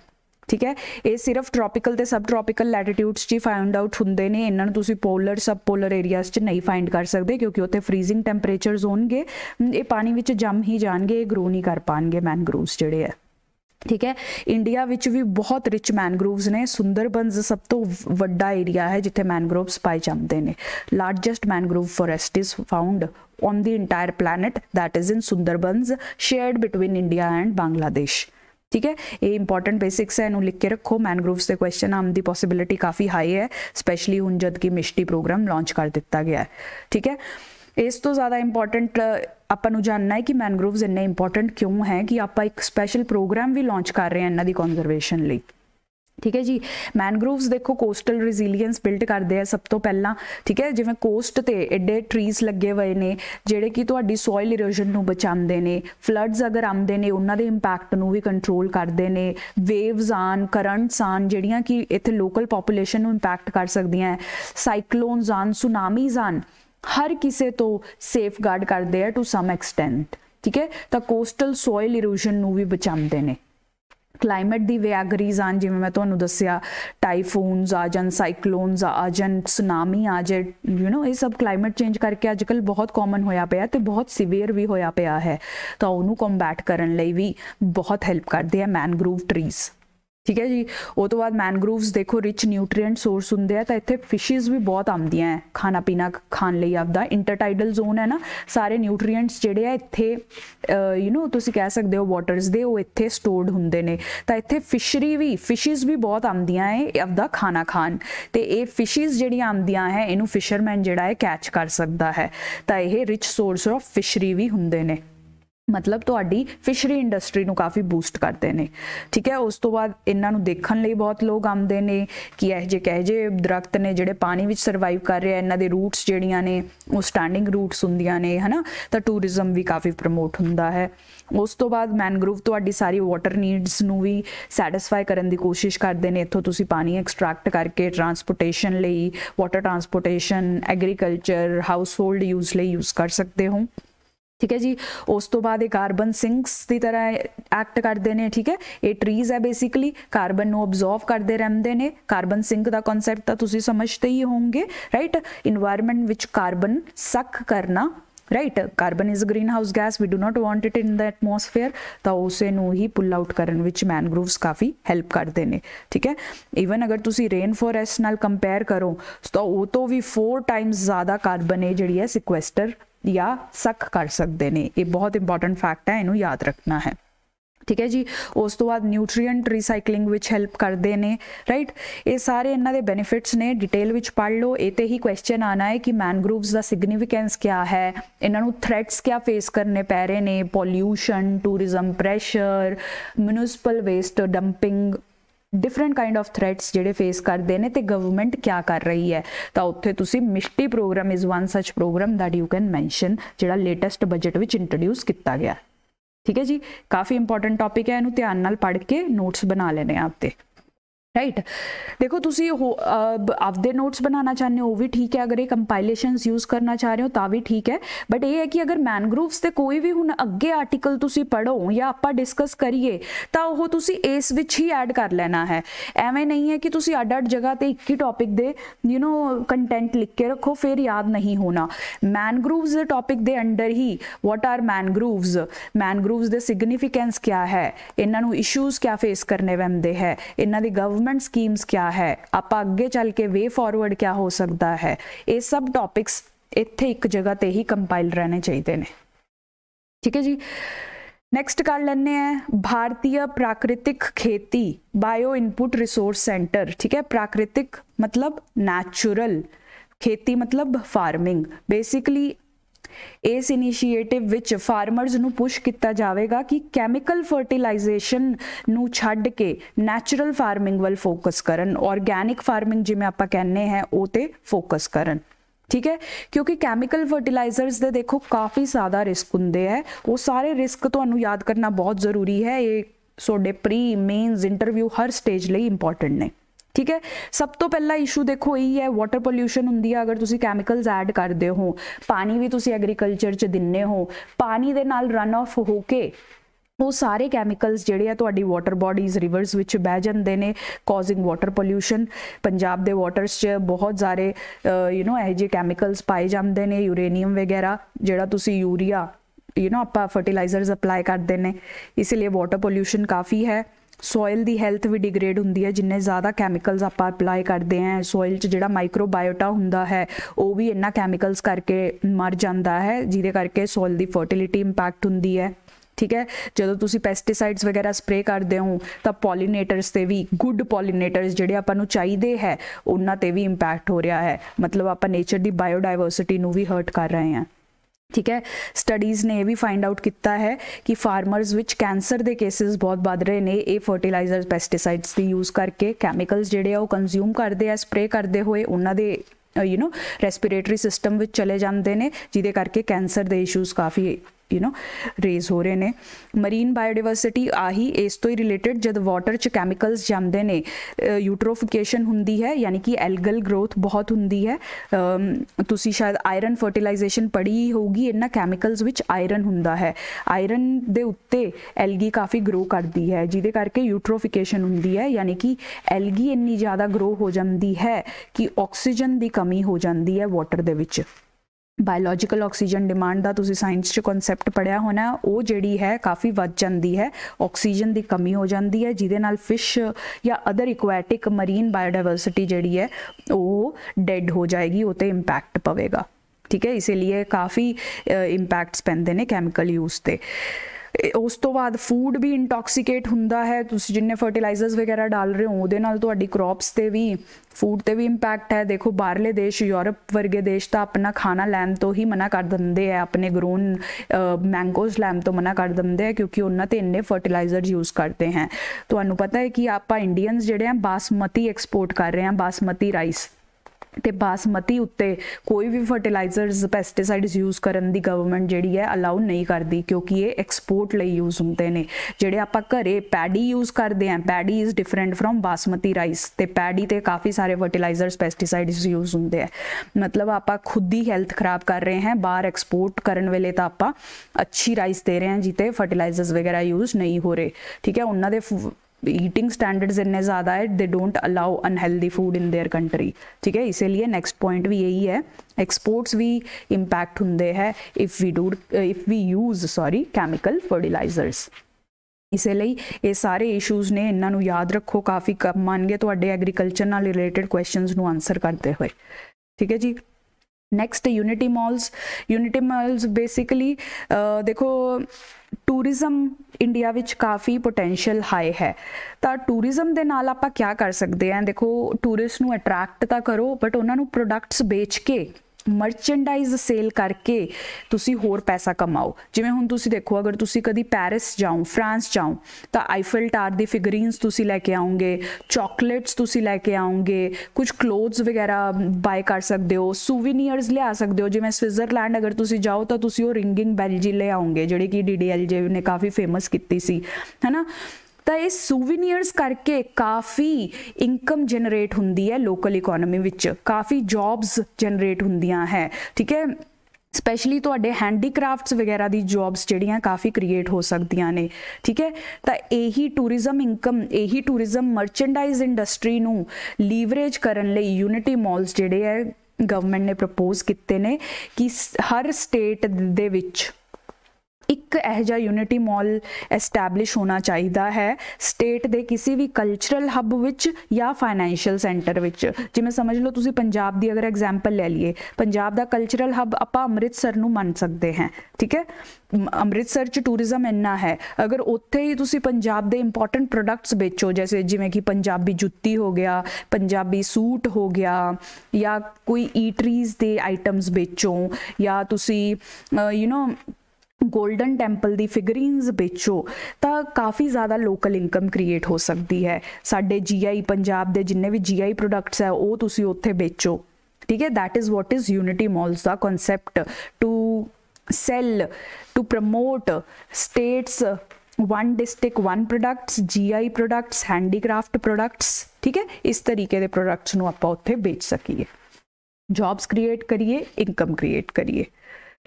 ਠੀਕ ਹੈ ਇਹ ਸਿਰਫ ਟ੍ਰੋਪੀਕਲ ਤੇ ਸਬ ਟ੍ਰੋਪੀਕਲ ਲੈਟੀਟਿਊਡਸ 'ਚ ਫਾਈਂਡ ਆਊਟ ਹੁੰਦੇ ਨੇ ਇਹਨਾਂ ਨੂੰ ਤੁਸੀਂ ਪੋਲਰ ਸਬ ਪੋਲਰ ਏਰੀਆਜ਼ 'ਚ ਨਹੀਂ ਫਾਈਂਡ ਕਰ ਸਕਦੇ ਕਿਉਂਕਿ ਉੱਥੇ ਫ੍ਰੀਜ਼ਿੰਗ ਟੈਂਪਰੇਚਰਸ ਹੋਣਗੇ ਇਹ ਪਾਣੀ ਵਿੱਚ ਜੰਮ ਹੀ ਜਾਣਗੇ ਇਹ ਗਰੋ ਨਹੀਂ ਕਰ ਪਾਣਗੇ ਮੈਨਗ੍ਰੋਵਸ ਜਿਹੜੇ ਆ ਠੀਕ ਹੈ ਇੰਡੀਆ ਵਿੱਚ ਵੀ ਬਹੁਤ ਰਿਚ ਮੈਨਗ੍ਰੋਵਸ ਨੇ ਸੁੰਦਰਬਨਸ ਸਭ ਤੋਂ ਵੱਡਾ ਏਰੀਆ ਹੈ ਜਿੱਥੇ ਮੈਨਗ੍ਰੋਵਸ ਪਾਏ ਜਾਂਦੇ ਨੇ largest mangrove forest is found on the entire planet that is in Sundarbans shared between India and Bangladesh ਠੀਕ ਹੈ ਇਹ ਇੰਪੋਰਟੈਂਟ ਬੇਸਿਕਸ ਹੈ ਇਹਨੂੰ ਲਿਖ ਕੇ ਰੱਖੋ ਮੈਨਗ੍ਰੋਵਸ ਦੇ ਕੁਐਸਚਨ ਆਮ ਦੀ ਪੋਸਿਬਿਲਿਟੀ ਕਾਫੀ ਹਾਈ ਹੈ ਸਪੈਸ਼ਲੀ ਹੁਣ ਜਦ ਕਿ ਮਿਸ਼ਟੀ ਪ੍ਰੋਗਰਾਮ ਲਾਂਚ ਕਰ ਦਿੱਤਾ ਗਿਆ ਹੈ ਠੀਕ ਹੈ ਇਸ ਤੋਂ ਜ਼ਿਆਦਾ ਇੰਪੋਰਟੈਂਟ ਆਪਾਂ ਨੂੰ ਜਾਨਣਾ ਹੈ ਕਿ ਮੈਨਗ੍ਰੋਵਸ ਇੰਨੇ ਇੰਪੋਰਟੈਂਟ ਕਿਉਂ ਹੈ ਕਿ ਆਪਾਂ ਇੱਕ ਸਪੈਸ਼ਲ ਪ੍ਰੋਗਰਾਮ ਵੀ ਲਾਂਚ ਕਰ ਰਹੇ ਹਾਂ ਇਹਨਾਂ ਦੀ ਕਨਜ਼ਰਵੇਸ਼ਨ ਲਈ ਠੀਕ ਹੈ ਜੀ ਮੈਂਗਰੋਵਸ ਦੇਖੋ ਕੋਸਟਲ ਰੈਜ਼ਿਲੀਅੰਸ ਬਿਲਡ ਕਰਦੇ ਆ ਸਭ ਤੋਂ ਪਹਿਲਾਂ ਠੀਕ ਹੈ ਜਿਵੇਂ ਕੋਸਟ ਤੇ ਐਡੇ ਟਰੀਜ਼ ਲੱਗੇ ਹੋਏ ਨੇ ਜਿਹੜੇ ਕਿ ਤੁਹਾਡੀ ਸੋਇਲ ਇਰੋਜਨ ਨੂੰ ਬਚਾਉਂਦੇ ਨੇ ਫਲੱਡਸ ਅਗਰ ਆਉਂਦੇ ਨੇ ਉਹਨਾਂ ਦੇ ਇੰਪੈਕਟ ਨੂੰ ਵੀ ਕੰਟਰੋਲ ਕਰਦੇ ਨੇ ਵੇਵਸ ਆਨ ਕਰੰਟਸ ਆਨ ਜਿਹੜੀਆਂ ਕਿ ਇੱਥੇ ਲੋਕਲ ਪੋਪੂਲੇਸ਼ਨ ਨੂੰ ਇੰਪੈਕਟ ਕਰ ਸਕਦੀਆਂ ਸਾਈਕਲੋਨਸ ਆਨ ਸੁਨਾਮੀਜ਼ ਆਨ ਹਰ ਕਿਸੇ ਤੋਂ ਸੇਫਗਾਰਡ ਕਰਦੇ ਆ ਟੂ ਸਮ ਐਕਸਟੈਂਟ ਠੀਕ ਹੈ ਤਾਂ ਕੋਸਟਲ ਸੋਇਲ ਇਰੋਜਨ ਨੂੰ ਵੀ ਬਚਾਉਂਦੇ ਨੇ ਕਲਾਈਮੇਟ ਦੀ ਵੈਗਰੀਜ਼ ਆਨ ਜਿਵੇਂ ਮੈਂ ਤੁਹਾਨੂੰ ਦੱਸਿਆ ਟਾਈਫੂਨਸ ਆ ਜਾਂ ਸਾਈਕਲੋਨਸ ਆ ਜਾਂ ਸੁਨਾਮੀ ਆ ਜੇ ਯੂ نو ਇਹ ਸਭ ਕਲਾਈਮੇਟ ਚੇਂਜ ਕਰਕੇ ਅੱਜਕੱਲ ਬਹੁਤ ਕਾਮਨ ਹੋਇਆ ਪਿਆ ਤੇ ਬਹੁਤ ਸਿਵੀਅਰ ਵੀ ਹੋਇਆ ਪਿਆ ਹੈ ਤਾਂ ਉਹਨੂੰ ਕੰਬੈਟ ਕਰਨ ਲਈ ਵੀ ਬਹੁਤ ਹੈਲਪ ਕਰਦੇ ਆ ਮੈਨਗ੍ਰੋਵ ਟਰੀਜ਼ ठीक है जी वो तो बाद मैनग्रोव्स देखो रिच न्यूट्रिएंट सोर्स होंगे तो इतने फिशिज भी बहुत आदि है खाना पीना खाने आपका इंटरटाइडल जोन है ना सारे न्यूट्रीएंट्स जोड़े है इतने यू नो तुम कह सकते हो वॉटरस के वो इतने स्टोर्ड होंगे ने तो इतने फिशरी भी फिशिज भी बहुत आदि है आपका खाना खाण तो ये फिशिज जमदिया है इनू फिशरमैन जोड़ा है कैच कर सकता है तो यह रिच सोर्स ऑफ फिशरी भी होंगे ने ਮਤਲਬ ਤੁਹਾਡੀ ਫਿਸ਼ਰੀ ਇੰਡਸਟਰੀ ਨੂੰ ਕਾਫੀ ਬੂਸਟ ਕਰਦੇ ਨੇ ਠੀਕ ਹੈ ਉਸ ਤੋਂ ਬਾਅਦ ਇਹਨਾਂ ਨੂੰ ਦੇਖਣ ਲਈ ਬਹੁਤ ਲੋਕ ਆਉਂਦੇ ਨੇ ਕਿ ਇਹ ਜੇ ਕਹੇ ਜੇ ਦਰਖਤ ਨੇ ਜਿਹੜੇ ਪਾਣੀ ਵਿੱਚ ਸਰਵਾਈਵ ਕਰ ਰਹੇ ਆ ਇਹਨਾਂ ਦੇ ਰੂਟਸ ਜਿਹੜੀਆਂ ਨੇ ਉਹ ਸਟੈਂਡਿੰਗ ਰੂਟਸ ਹੁੰਦੀਆਂ ਨੇ ਹਨਾ ਤਾਂ ਟੂਰਿਜ਼ਮ ਵੀ ਕਾਫੀ ਪ੍ਰਮੋਟ ਹੁੰਦਾ ਹੈ ਉਸ ਤੋਂ ਬਾਅਦ ਮੈਂਗਰੋਵ ਤੁਹਾਡੀ ਸਾਰੀ ਵਾਟਰ ਨੀਡਸ ਨੂੰ ਵੀ ਸੈਟੀਸਫਾਈ ਕਰਨ ਦੀ ਕੋਸ਼ਿਸ਼ ਕਰਦੇ ਨੇ ਇੱਥੋਂ ਤੁਸੀਂ ਪਾਣੀ ਐਕਸਟ੍ਰੈਕਟ ਕਰਕੇ ਟਰਾਂਸਪੋਰਟੇਸ਼ਨ ਲਈ water transportation agriculture household use ਲਈ ਯੂਜ਼ ਕਰ ਸਕਦੇ ਹੋ ठीक है जी उस तो बाद कार्बन सिंक्स की तरह एक्ट करते हैं ठीक है ये ट्रीज है बेसिकली कार्बन ऑबजॉर्व करते रहते हैं कार्बन सिंक का कॉन्सैप्ट तो तुम समझते ही हो गए राइट इनवायरमेंट विच कार्बन सक करना right carbon is greenhouse gas we do not want it in the atmosphere तो उसे ही पुल आउट करने विच काफ़ी हैल्प करते हैं ठीक है ईवन अगर तुम रेन फॉरैसट न कंपेयर करो तो वो तो भी फोर टाइम्स ज़्यादा कार्बन है जी है सिक्वेस्टर या सख कर सकते हैं ये बहुत इंपॉर्टेंट फैक्ट है इनू याद रखना है ठीक है जी उस तो बाद न्यूट्रीएंट रिसाइकलिंग हेल्प करते हैं राइट ये सारे इन्हों के बेनीफिट्स ने डिटेल में पढ़ लो ये ही क्वेश्चन आना है कि मैनग्रूवस का सिग्निफिकेंस क्या है इन्हों थ्रैट्स क्या फेस करने पै रहे हैं pollution tourism pressure municipal waste dumping different kind of threats ਜਿਹੜੇ ਫੇਸ ਕਰਦੇ ਨੇ ਤੇ ਗਵਰਨਮੈਂਟ ਕੀ ਕਰ ਰਹੀ ਹੈ ਤਾਂ ਉੱਥੇ ਤੁਸੀਂ Mishti programme is one such programme that you can mention ਜਿਹੜਾ ਲੇਟੈਸਟ ਬਜਟ ਵਿੱਚ ਇੰਟਰੋਡਿਊਸ ਕੀਤਾ ਗਿਆ ਠੀਕ ਹੈ ਜੀ ਕਾਫੀ ਇੰਪੋਰਟੈਂਟ ਟੌਪਿਕ ਹੈ ਇਹਨੂੰ ਧਿਆਨ ਨਾਲ ਪੜ੍ਹ ਕੇ ਨੋਟਸ ਬਣਾ ਲੈਣੇ ਆਪ ਤੇ राइट देखो तुम आपदे नोट्स बनाना चाहते हो भी ठीक है अगर ये कंपाइलेशन यूज करना चाह रहे हो तो भी ठीक है बट ये है कि अगर मैनग्रूवस से कोई भी हूँ अगे आर्टिकल तुम पढ़ो या आप डिस्कस करिए इस ही ऐड कर लेना है एवें नहीं है कि तुम अड अड जगह पर एक ही टॉपिक दे यू नो कंटेंट लिख के रखो फिर याद नहीं होना मैनग्रूवस टॉपिक के अंडर ही वॉट आर मैनग्रूवस मैनग्रूवस के सिग्निफिकेंस क्या है इन्हों इशूज क्या फेस करने वह है इन्हों गव गवर्नमेंट स्कीम्स क्या है आप अगे चल के वे फॉरवर्ड क्या हो सकता है ये सब टॉपिक्स इतने एक जगह पर ही कंपाइल रहने चाहिए ने ठीक है जी नैक्सट कर लेने भारतीय प्राकृतिक खेती बायो इनपुट रिसोर्स सेंटर ठीक है प्राकृतिक मतलब नैचुरल खेती मतलब फार्मिंग बेसिकली इस इनिशिएटिव विच फार्मर्स नु पुश किया जाएगा कि कैमिकल फर्टिलाइजेशन नु छड़ के नैचुरल फार्मिंग वल फोकस करन ऑर्गेनिक फार्मिंग जिमें आप कहने हैं तो फोकस करन ठीक है क्योंकि कैमिकल फर्टिलाइजर्स दे देखो काफ़ी ज़्यादा रिस्क होंगे है वो सारे रिस्क तो अनु याद करना बहुत जरूरी है ये सोडे प्री मेन्स इंटरव्यू हर स्टेज लिए इंपॉर्टेंट ने ਠੀਕ ਹੈ ਸਭ ਤੋਂ ਪਹਿਲਾ ਇਸ਼ੂ ਦੇਖੋ ਇਹ ਹੈ ਵਾਟਰ ਪੋਲੂਸ਼ਨ ਹੁੰਦੀ ਹੈ ਅਗਰ ਤੁਸੀਂ ਕੈਮੀਕਲਸ ਐਡ ਕਰਦੇ ਹੋ ਪਾਣੀ ਵੀ ਤੁਸੀਂ ਐਗਰੀਕਲਚਰ 'ਚ ਦਿੰਨੇ ਹੋ ਪਾਣੀ ਦੇ ਨਾਲ ਰਨ ਆਫ ਹੋ ਕੇ ਉਹ ਸਾਰੇ ਕੈਮੀਕਲਸ ਜਿਹੜੇ ਆ ਤੁਹਾਡੀ ਵਾਟਰ ਬਾਡੀਜ਼ ਰਿਵਰਸ ਵਿੱਚ ਬਹਿ ਜਾਂਦੇ ਨੇ ਕਾਜ਼ਿੰਗ ਵਾਟਰ ਪੋਲੂਸ਼ਨ ਪੰਜਾਬ ਦੇ ਵਾਟਰਸ 'ਚ ਬਹੁਤ ਸਾਰੇ ਯੂ نو ਇਹ ਜਿਹੇ ਕੈਮੀਕਲਸ ਪਾਏ ਜਾਂਦੇ ਨੇ ਯੂਰੇਨੀਅਮ ਵਗੈਰਾ ਜਿਹੜਾ ਤੁਸੀਂ ਯੂਰੀਆ ਯੂ نو ਆਪਾਂ ਫਰਟੀਲਾਈਜ਼ਰਸ ਅਪਲਾਈ ਕਰਦੇ ਨੇ ਇਸ ਲਈ ਵਾਟਰ ਪੋਲੂਸ਼ਨ ਕਾਫੀ ਹੈ सोयल की हैल्थ भी डिग्रेड होंगी है जिन्हें ज़्यादा कैमिकल्स आप अपलाई करते हैं सोयल जो माइक्रोबायोटा हों भी इन्ना कैमिकल्स करके मर जाता है जिदे करके सोयल की फर्टिलिटी इंपैक्ट हूँ है ठीक है जो तुम पेस्टिसाइड्स वगैरह स्प्रे करते हो तो पोलीनेटर्स से भी गुड पोलीनेटर जोड़े अपन चाहिए है उन्होंने भी इंपैक्ट हो रहा है मतलब आप नेचर की बायोडायवर्सिटी भी हर्ट कर रहे हैं ठीक ਹੈ ਸਟੱਡੀਜ਼ ਨੇ ਇਹ ਵੀ ਫਾਈਂਡ ਆਊਟ ਕੀਤਾ ਹੈ ਕਿ ਫਾਰਮਰਸ ਵਿੱਚ ਕੈਂਸਰ ਦੇ ਕੇसेस ਬਹੁਤ ਵੱਧ ਰਹੇ ਨੇ ਇਹ ਫਰਟੀਲਾਈਜ਼ਰਸ ਪੈਸਟੀਸਾਈਡਸ ਦੀ ਯੂਜ਼ ਕਰਕੇ ਕੈਮੀਕਲਸ ਜਿਹੜੇ ਆ ਉਹ ਕੰਜ਼ਿਊਮ ਕਰਦੇ ਆ ਸਪਰੇ ਕਰਦੇ ਹੋਏ ਉਹਨਾਂ ਦੇ ਯੂ نو ਰੈਸਪੀਰੇਟਰੀ ਸਿਸਟਮ ਵਿੱਚ ਚਲੇ ਜਾਂਦੇ ਨੇ ਜਿਹਦੇ ਕਰਕੇ ਕੈਂਸਰ ਦੇ ਇਸ਼ੂਜ਼ ਕਾਫੀ यू नो रेज हो रहे हैं मरीन बायोडिवर्सिटी आ ही इस तो ही रिलेटेड जब वॉटर च कैमिकल्स जाते हैं यूट्रोफिकेशन होंगी है यानी कि एलगल ग्रोथ बहुत होंगी है तुम शायद आयरन फर्टिलाइजेशन पढ़ी ही होगी इन्ह कैमिकल्स में आयरन हों आयरन के उत्ते एलगी काफ़ी ग्रो करती है जिदे करके यूट्रोफिकेशन होंगी है यानी कि एलगी इन्नी ज़्यादा ग्रो हो जाती है कि ऑक्सीजन की कमी हो जाती है वॉटर के बायोलॉजिकल ऑक्सीजन डिमांड का तुम साइंस कॉन्सैप्ट पढ़िया होना वो जी है काफ़ी बच जाती है ऑक्सीजन की कमी हो जाती है जिदे फिश या अदर इकुएटिक मरीन बायोडाइवर्सिटी जी है डेड हो जाएगी वो तो इंपैक्ट पवेगा ठीक है इसलिए काफ़ी इंपैक्ट्स पैदा ने कैमिकल यूज से ਉਸ ਤੋਂ ਬਾਅਦ ਫੂਡ ਵੀ ਇੰਟੌਕਸੀਕੇਟ ਹੁੰਦਾ ਹੈ ਤੁਸੀਂ ਜਿੰਨੇ ਫਰਟੀਲਾਈਜ਼ਰਸ ਵਗੈਰਾ ਡਾਲ ਰਹੇ ਹੋ ਉਹਦੇ ਨਾਲ ਤੁਹਾਡੀ ਕ੍ਰੌਪਸ ਤੇ ਵੀ ਫੂਡ ਤੇ ਵੀ ਇੰਪੈਕਟ ਹੈ ਦੇਖੋ ਬਾਹਰਲੇ ਦੇਸ਼ ਯੂਰਪ ਵਰਗੇ ਦੇਸ਼ ਤਾਂ ਆਪਣਾ ਖਾਣਾ ਲੈਣ ਤੋਂ ਹੀ ਮਨਾ ਕਰ ਦਿੰਦੇ ਆ ਆਪਣੇ ਗਰੋਨ ਮੈਂਗੋਜ਼ ਲੈਣ ਤੋਂ ਮਨਾ ਕਰ ਦਿੰਦੇ ਆ ਕਿਉਂਕਿ ਉਹਨਾਂ ਤੇ ਇੰਨੇ ਫਰਟੀਲਾਈਜ਼ਰਸ ਯੂਜ਼ ਕਰਦੇ ਹਨ ਤੁਹਾਨੂੰ ਪਤਾ ਹੈ ਕਿ ਆਪਾਂ ਇੰਡੀਅਨਸ ਜਿਹੜੇ ਆ ਬਾਸਮਤੀ ਐਕਸਪੋਰਟ ਕਰ ਰਹੇ ਆ ਬਾਸਮਤੀ ਰਾਈਸ ਤੇ ਬਾਸਮਤੀ ਉੱਤੇ ਕੋਈ ਵੀ ਫਰਟੀਲਾਈਜ਼ਰਸ ਪੈਸਟੀਸਾਈਡਸ ਯੂਜ਼ ਕਰਨ ਦੀ ਗਵਰਨਮੈਂਟ ਜਿਹੜੀ ਹੈ ਅਲਾਉ ਨਹੀਂ ਕਰਦੀ ਕਿਉਂਕਿ ਇਹ ਐਕਸਪੋਰਟ ਲਈ ਯੂਜ਼ ਹੁੰਦੇ ਨੇ ਜਿਹੜੇ ਆਪਾਂ ਘਰੇ ਪੈਡੀ ਯੂਜ਼ ਕਰਦੇ ਆਂ paddy is different form basmati rice ਤੇ ਪੈਡੀ ਤੇ ਕਾਫੀ ਸਾਰੇ ਫਰਟੀਲਾਈਜ਼ਰਸ ਪੈਸਟੀਸਾਈਡਸ ਯੂਜ਼ ਹੁੰਦੇ ਆ ਮਤਲਬ ਆਪਾਂ ਖੁਦ ਹੀ ਹੈਲਥ ਖਰਾਬ ਕਰ ਰਹੇ ਹਾਂ ਬਾਹਰ ਐਕਸਪੋਰਟ ਕਰਨ ਵੇਲੇ ਤਾਂ ਆਪਾਂ ਅੱਛੀ ਰਾਈਸ ਦੇ ਰਹੇ ਹਾਂ ਜਿੱਤੇ ਫਰਟੀਲਾਈਜ਼ਰਸ ਵਗੈਰਾ ਯੂਜ਼ ਨਹੀਂ ਹੋ ਰਹੇ ਠੀਕ ਹੈ ਉਹਨਾਂ ਦੇ ईटिंग स्टैंडर्ड्स इतने ज़्यादा है they don't allow unhealthy food in their country ठीक है इसीलिए नेक्स्ट पॉइंट भी यही है एक्सपोर्ट्स भी इम्पैक्ट होंगे है if we do if we use sorry chemical fertilizers इसलिए ये सारे इशूज ने इन्हों याद रखो काफ़ी कम ਕਾਫੀ ਮੰਨਗੇ ਤੁਹਾਡੇ एग्रीकल्चर न रिलेटिड क्वेश्चन आंसर करते हुए ठीक है जी next unity malls unity malls basically देखो ਟੂਰਿਜ਼ਮ ਇੰਡੀਆ ਵਿੱਚ ਕਾਫੀ ਪੋਟੈਂਸ਼ੀਅਲ ਹਾਈ ਹੈ ਤਾਂ ਟੂਰਿਜ਼ਮ ਦੇ ਨਾਲ ਆਪਾਂ ਕੀ ਕਰ ਸਕਦੇ ਆ ਦੇਖੋ ਟੂਰਿਸਟ ਨੂੰ ਅਟਰੈਕਟ ਤਾਂ ਕਰੋ ਬਟ ਉਹਨਾਂ ਨੂੰ ਪ੍ਰੋਡਕਟਸ ਵੇਚ ਕੇ ਮਰਚੈਂਡਾਈਜ਼ ਸੇਲ ਕਰਕੇ ਤੁਸੀਂ ਹੋਰ ਪੈਸਾ ਕਮਾਓ ਜਿਵੇਂ ਹੁਣ ਤੁਸੀਂ ਦੇਖੋ ਅਗਰ ਤੁਸੀਂ ਕਦੀ ਪੈਰਿਸ ਜਾਓ ਫਰਾਂਸ ਜਾਓ ਤਾਂ ਆਈਫਲ ਟਾਰ ਦੀ ਫਿਗਰੀਨਸ ਤੁਸੀਂ ਲੈ ਕੇ ਆਉਂਗੇ ਚਾਕਲੇਟਸ ਤੁਸੀਂ ਲੈ ਕੇ ਆਉਂਗੇ ਕੁਝ ਕਲੋਥਸ ਵਗੈਰਾ ਬਾਏ ਕਰ ਸਕਦੇ ਹੋ ਸੂਵੀਨੀਅਰਸ ਲਿਆ ਸਕਦੇ ਹੋ ਜਿਵੇਂ ਸਵਿਟਜ਼ਰਲੈਂਡ ਅਗਰ ਤੁਸੀਂ ਜਾਓ ਤਾਂ ਤੁਸੀਂ ਉਹ ਰਿੰਗਿੰਗ ਬੈਲ ਜੀ ਲੈ ਆਉਂਗੇ ਜਿਹੜੀ ਕਿ ਡੀਡੀਐਲਜੇ ਨੇ ਕਾਫੀ ਫੇਮਸ ਕੀਤੀ ਸੀ ਹੈਨਾ तो ये सूविनीयर्स करके काफ़ी इनकम जनरेट होंगी है लोकल इकोनमी काफ़ी जॉब्स जनरेट हों है ठीक है स्पैशली थोड़े हैंडीक्राफ्ट्स वगैरह की जॉब्स काफ़ी क्रिएट हो सकती ने ठीक है तो यही टूरिज्म इनकम यही टूरिज्म मर्चेंडाइज इंडस्ट्री लीवरेज करने यूनिटी मॉल्स जोड़े है गवर्नमेंट ने प्रपोज किए हैं कि हर स्टेट दे ਇੱਕ ਇਹੋ ਜਿਹਾ ਯੂਨਿਟੀ ਮਾਲ ਐਸਟੈਬਲਿਸ਼ ਹੋਣਾ ਚਾਹੀਦਾ ਹੈ ਸਟੇਟ ਦੇ ਕਿਸੇ ਵੀ ਕਲਚਰਲ ਹੱਬ ਵਿੱਚ ਜਾਂ ਫਾਈਨੈਂਸ਼ੀਅਲ ਸੈਂਟਰ ਵਿੱਚ ਜਿਵੇਂ ਸਮਝ ਲਓ ਤੁਸੀਂ ਪੰਜਾਬ ਦੀ ਅਗਰ ਐਗਜ਼ਾਮਪਲ ਲੈ ਲਈਏ ਪੰਜਾਬ ਦਾ ਕਲਚਰਲ ਹੱਬ ਆਪਾਂ ਅੰਮ੍ਰਿਤਸਰ ਨੂੰ ਮੰਨ ਸਕਦੇ ਹਾਂ ਠੀਕ ਹੈ ਅੰਮ੍ਰਿਤਸਰ ਚ ਟੂਰਿਜ਼ਮ ਇੰਨਾ ਹੈ ਅਗਰ ਉੱਥੇ ਹੀ ਤੁਸੀਂ ਪੰਜਾਬ ਦੇ ਇੰਪੋਰਟੈਂਟ ਪ੍ਰੋਡਕਟਸ ਵੇਚੋ ਜੈਸੇ ਜਿਵੇਂ ਕਿ ਪੰਜਾਬੀ ਜੁੱਤੀ ਹੋ ਗਿਆ ਪੰਜਾਬੀ ਸੂਟ ਹੋ ਗਿਆ ਜਾਂ ਕੋਈ ਈਟਰੀਜ਼ ਦੇ ਆਈਟਮਸ ਵੇਚੋ ਜਾਂ ਤੁਸੀਂ you نو Golden Temple the figurines बेचो तो काफ़ी ज़्यादा लोकल इनकम क्रिएट हो सकती है साढ़े जी आई पंजाब के जिन्हें भी जी आई प्रोडक्ट्स है वह तुम उचो ठीक है that is what is unity malls का concept to sell to promote states one district one products G I products handicraft products ठीक है इस तरीके के प्रोडक्ट्स आप उ सकी जॉब्स क्रिएट करिए इनकम क्रिएट करिए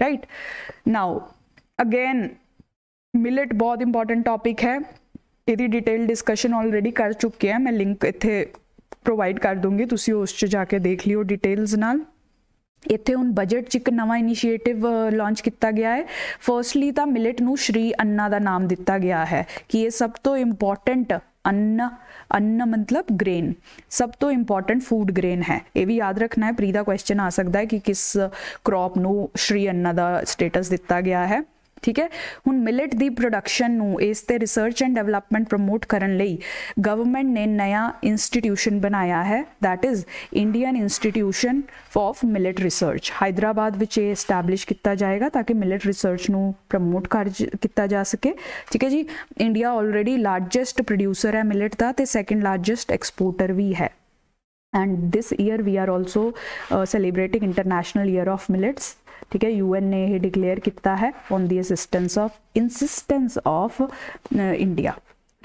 राइट नाउ अगेन मिलट बहुत इंपॉर्टेंट टॉपिक है यदि डिटेल डिस्कशन ऑलरेडी कर चुके हैं मैं लिंक इतने प्रोवाइड कर दूंगी तुम उस जाके देख लियो डिटेल्स न इतने हूँ बजट च एक नव इनिशिएटिव लॉन्च किया गया है फर्स्टली तो मिलट न श्री अन्ना का नाम दिता गया है कि यह सब तो इंपोर्टेंट अन्न अन्न मतलब ग्रेन सब तो इंपोर्टेंट फूड ग्रेन है ये भी याद रखना है प्री का क्वेश्चन आ सकता है कि किस क्रॉप न श्री अन्ना का स्टेटस दिता गया है ठीक है हूँ मिलट की प्रोडक्शन नू इस ते रिसर्च एंड डेवलपमेंट प्रमोट करने ले गवर्नमेंट ने नया इंस्टीट्यूशन बनाया है that is Indian institution of millet research Hyderabad में ए एस्टैब्लिश किया जाएगा ताकि मिलट रिसर्च नू प्रमोट कर किया जा सके ठीक है जी इंडिया ऑलरेडी लार्जेस्ट प्रोड्यूसर है मिलेट का ते सेकंड लार्जेस्ट एक्सपोर्टर भी है and this year we are also celebrating international year of millets ठीक है यूएन ने यह डिक्लेयर किया है on the assistance of insistence of India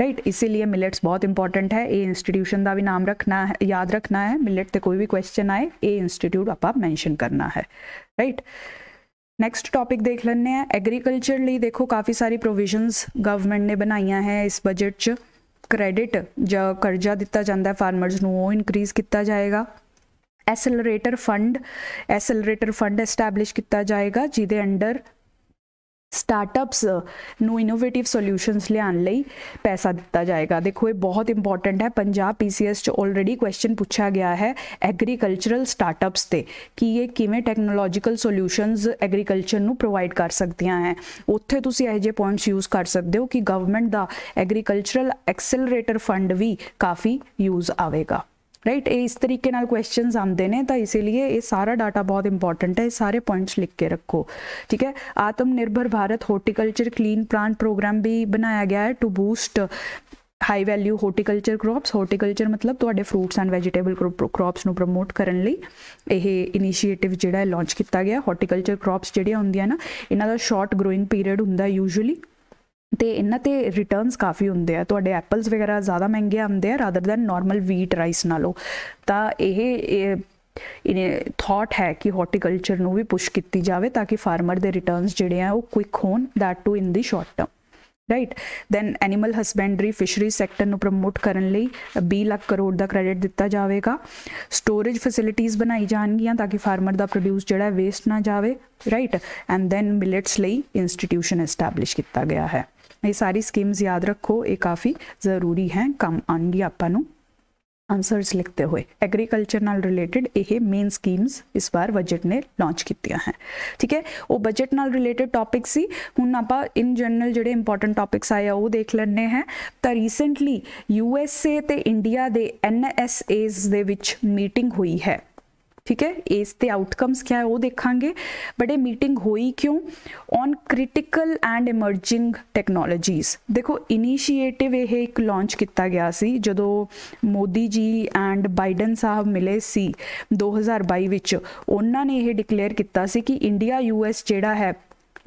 right right? इसीलिए मिलेट्स बहुत इंपॉर्टेंट है ए इंस्टीट्यूशन का भी नाम रखना है याद रखना है मिलेट से कोई भी क्वेश्चन आए ए इंस्टीट्यूट आप मेंशन करना है राइट नेक्स्ट टॉपिक देख लेने हैं एग्रीकल्चर ਲਈ देखो काफ़ी सारी प्रोविजंस गवर्नमेंट ने ਬਣਾਈਆਂ हैं इस बजट 'ਚ ਕ੍ਰੈਡਿਟ ਜਾਂ ਕਰਜ਼ਾ ਦਿੱਤਾ ਜਾਂਦਾ ਹੈ ਫਾਰਮਰਸ ਨੂੰ ਉਹ ਇਨਕਰੀਜ਼ ਕੀਤਾ accelerator fund accelerator fund establish किया जाएगा जिदे अंडर स्टार्टअप्स इनोवेटिव सोल्यूशनस लियान पैसा दिता जाएगा देखो ये बहुत इंपोर्टेंट है Punjab P C S already question पूछा गया है एग्रीकल्चरल स्टार्टअप्स से कि ये किमें टैक्नोलॉजिकल सोल्यूशनस एग्रीकल्चर प्रोवाइड कर सकता है उत्थे यहजे पॉइंट्स यूज कर सकते हो कि गवर्नमेंट का एग्रीकल्चरल एक्सलरेटर फंड भी काफ़ी यूज़ आएगा राइट इस तरीके क्वेश्चन आते हैं तो इसलिए ये सारा डाटा बहुत इंपॉर्टेंट है सारे पॉइंट्स लिख के रखो ठीक है Aatmanirbhar Bharat horticulture clean plant programme भी बनाया गया है to boost high value horticulture crops horticulture मतलब तो फ्रूट्स एंड वैजीटेबल क्रॉप्स में प्रमोट करने इनिशिएटिव जोड़ा है लॉन्च किया गया हॉर्टिकल्चर क्रॉप्स जोड़िया होंगे ना इन्हों का शॉर्ट ग्रोइंग पीरियड हूँ यूजअली ਤੇ ਇਹਨਾਂ ਤੇ ਰਿਟਰਨਸ ਕਾਫੀ ਹੁੰਦੇ ਆ ਤੁਹਾਡੇ ਐਪਲਸ ਵਗੈਰਾ ਜ਼ਿਆਦਾ ਮਹਿੰਗੇ ਆਉਂਦੇ ਆ rather than normal wheat rice ਨਾਲੋਂ ਤਾਂ ਇਹ ਇਹਨੇ ਥਾਟ ਹੈ ਕਿ ਹਾਰਟੀਕਲਚਰ ਨੂੰ ਵੀ ਪੁਸ਼ ਕੀਤੀ ਜਾਵੇ ਤਾਂ ਕਿ ਫਾਰਮਰ ਦੇ ਰਿਟਰਨਸ ਜਿਹੜੇ ਆ ਉਹ ਕੁਇਕ ਹੋਣ that too in the short term right then animal husbandry fishery sector ਨੂੰ ਪ੍ਰਮੋਟ ਕਰਨ ਲਈ 20 ਲੱਖ ਕਰੋੜ ਦਾ ਕ੍ਰੈਡਿਟ ਦਿੱਤਾ ਜਾਵੇਗਾ ਸਟੋਰੇਜ ਫੈਸਿਲਿਟੀਆਂ ਬਣਾਈ ਜਾਣਗੀਆਂ ਤਾਂ ਕਿ ਫਾਰਮਰ ਦਾ ਪ੍ਰੋਡਿਊਸ ਜਿਹੜਾ ਵੇਸਟ ਨਾ ਜਾਵੇ ਰਾਈਟ ਐਂਡ ਦੈਨ ਮਿਲਟਸ ਲਈ ਇੰਸਟੀਟਿਊਸ਼ਨ ਐਸਟੈਬਲਿਸ਼ ਕੀਤਾ ਗਿਆ ਹੈ ये सारी स्कीम्स याद रखो ये काफ़ी जरूरी हैं कम आएंगी आप आंसर्स लिखते हुए एग्रीकल्चर न रिलेटिड यह मेन स्कीम्स इस बार बजट ने लॉन्च की हैं ठीक है वो बजट न रिलेटिड टॉपिक से हूँ आप इन जनरल जोड़े इंपॉर्टेंट टॉपिक्स आए वो देख लें हैं तो recently U S A India के एन एस एज मीटिंग हुई है ਠੀਕ ਹੈ ਇਸ ਤੇ ਆਊਟਕਮਸ ਕੀ ਹੈ ਉਹ ਦੇਖਾਂਗੇ ਬਟ ਇਹ ਮੀਟਿੰਗ ਹੋਈ ਕਿਉਂ on critical and emerging technologies ਦੇਖੋ ਇਨੀਸ਼ੀਏਟਿਵ ਇਹ ਇੱਕ ਲਾਂਚ ਕੀਤਾ ਗਿਆ ਸੀ ਜਦੋਂ ਮੋਦੀ ਜੀ ਐਂਡ ਬਾਈਡਨ ਸਾਹਿਬ ਮਿਲੇ ਸੀ 2022 ਵਿੱਚ ਉਹਨਾਂ ਨੇ ਇਹ ਡਿਕਲੇਅਰ ਕੀਤਾ ਸੀ ਕਿ ਇੰਡੀਆ ਯੂਐਸ ਜਿਹੜਾ ਹੈ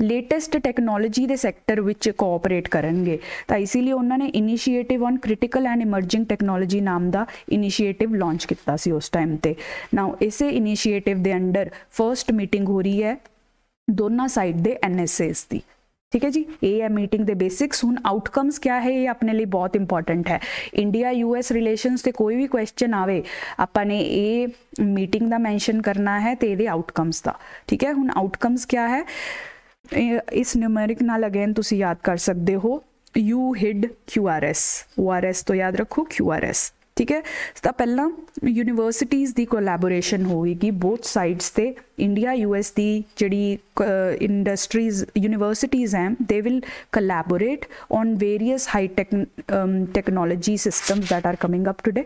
लेटैसट टैक्नोलॉजी के सैक्टर कोऑपरेट करे तो इसीलिए उन्होंने initiative on critical and emerging technology नाम का इनिशिएटिव लॉन्च किया उस टाइम पर ना इस इनिशिएटिव के अंडर फस्ट मीटिंग हो रही है दोनों साइड के एन एस एस की ठीक है जी ये है मीटिंग के बेसिक्स हूँ आउटकम्स क्या है ये अपने लिए बहुत इंपॉर्टेंट है इंडिया यूएस रिलेशन से कोई भी क्वेश्चन आए अपने ये मीटिंग का मैनशन करना है तो ये आउटकम्स का ठीक है हूँ आउटकम्स क्या है इस न्यूमेरिक नाल अगेन तुम याद कर सकते हो you hid Q R S O R S तो याद रखो क्यू आर एस ठीक है तो पहला यूनिवर्सिटीज़ की कोलैबोरेशन होगी बोथ साइड्स से इंडिया यू एस की जी इंडस्ट्रीज यूनिवर्सिटीज़ हैं they will collaborate on various high tech technology system that are coming up today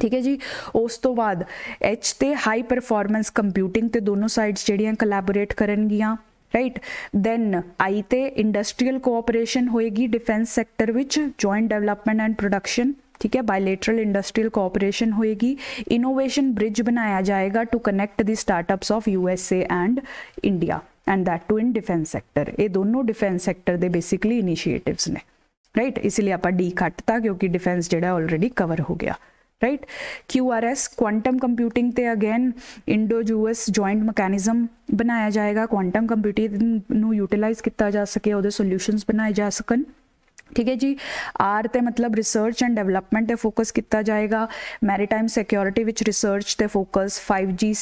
ठीक है जी उस तो बाद एच ते हाई परफॉर्मेंस कंप्यूटिंग दोनों साइड्स जलैबोरेट कर राइट दैन आई ते इंडस्ट्रियल कोऑपरेशन होएगी डिफेंस सैक्टर में जॉइंट डेवलपमेंट एंड प्रोडक्शन ठीक है बायलेटरल इंडस्ट्रियल कोऑपरेशन होएगी इनोवेशन ब्रिज बनाया जाएगा to connect the startups of USA and India and that too in defence sector ये दोनों डिफेंस सैक्टर के बेसिकली इनिशिएटिवस ने राइट right? इसलिए आप डी कटता क्योंकि डिफेंस जोड़ा ऑलरेडी कवर हो गया right Q R S quantum computing ते again Indo US joint mechanism बनाया जाएगा क्वांटम कंप्यूटिंग यूटिलाइज किया जा सके और सोल्यूशन बनाए जा सकन ठीक है जी आर ते मतलब रिसर्च एंड डेवलपमेंट पर फोकस किया जाएगा मैरीटाइम सिक्योरिटी विच रिसर्च ते focus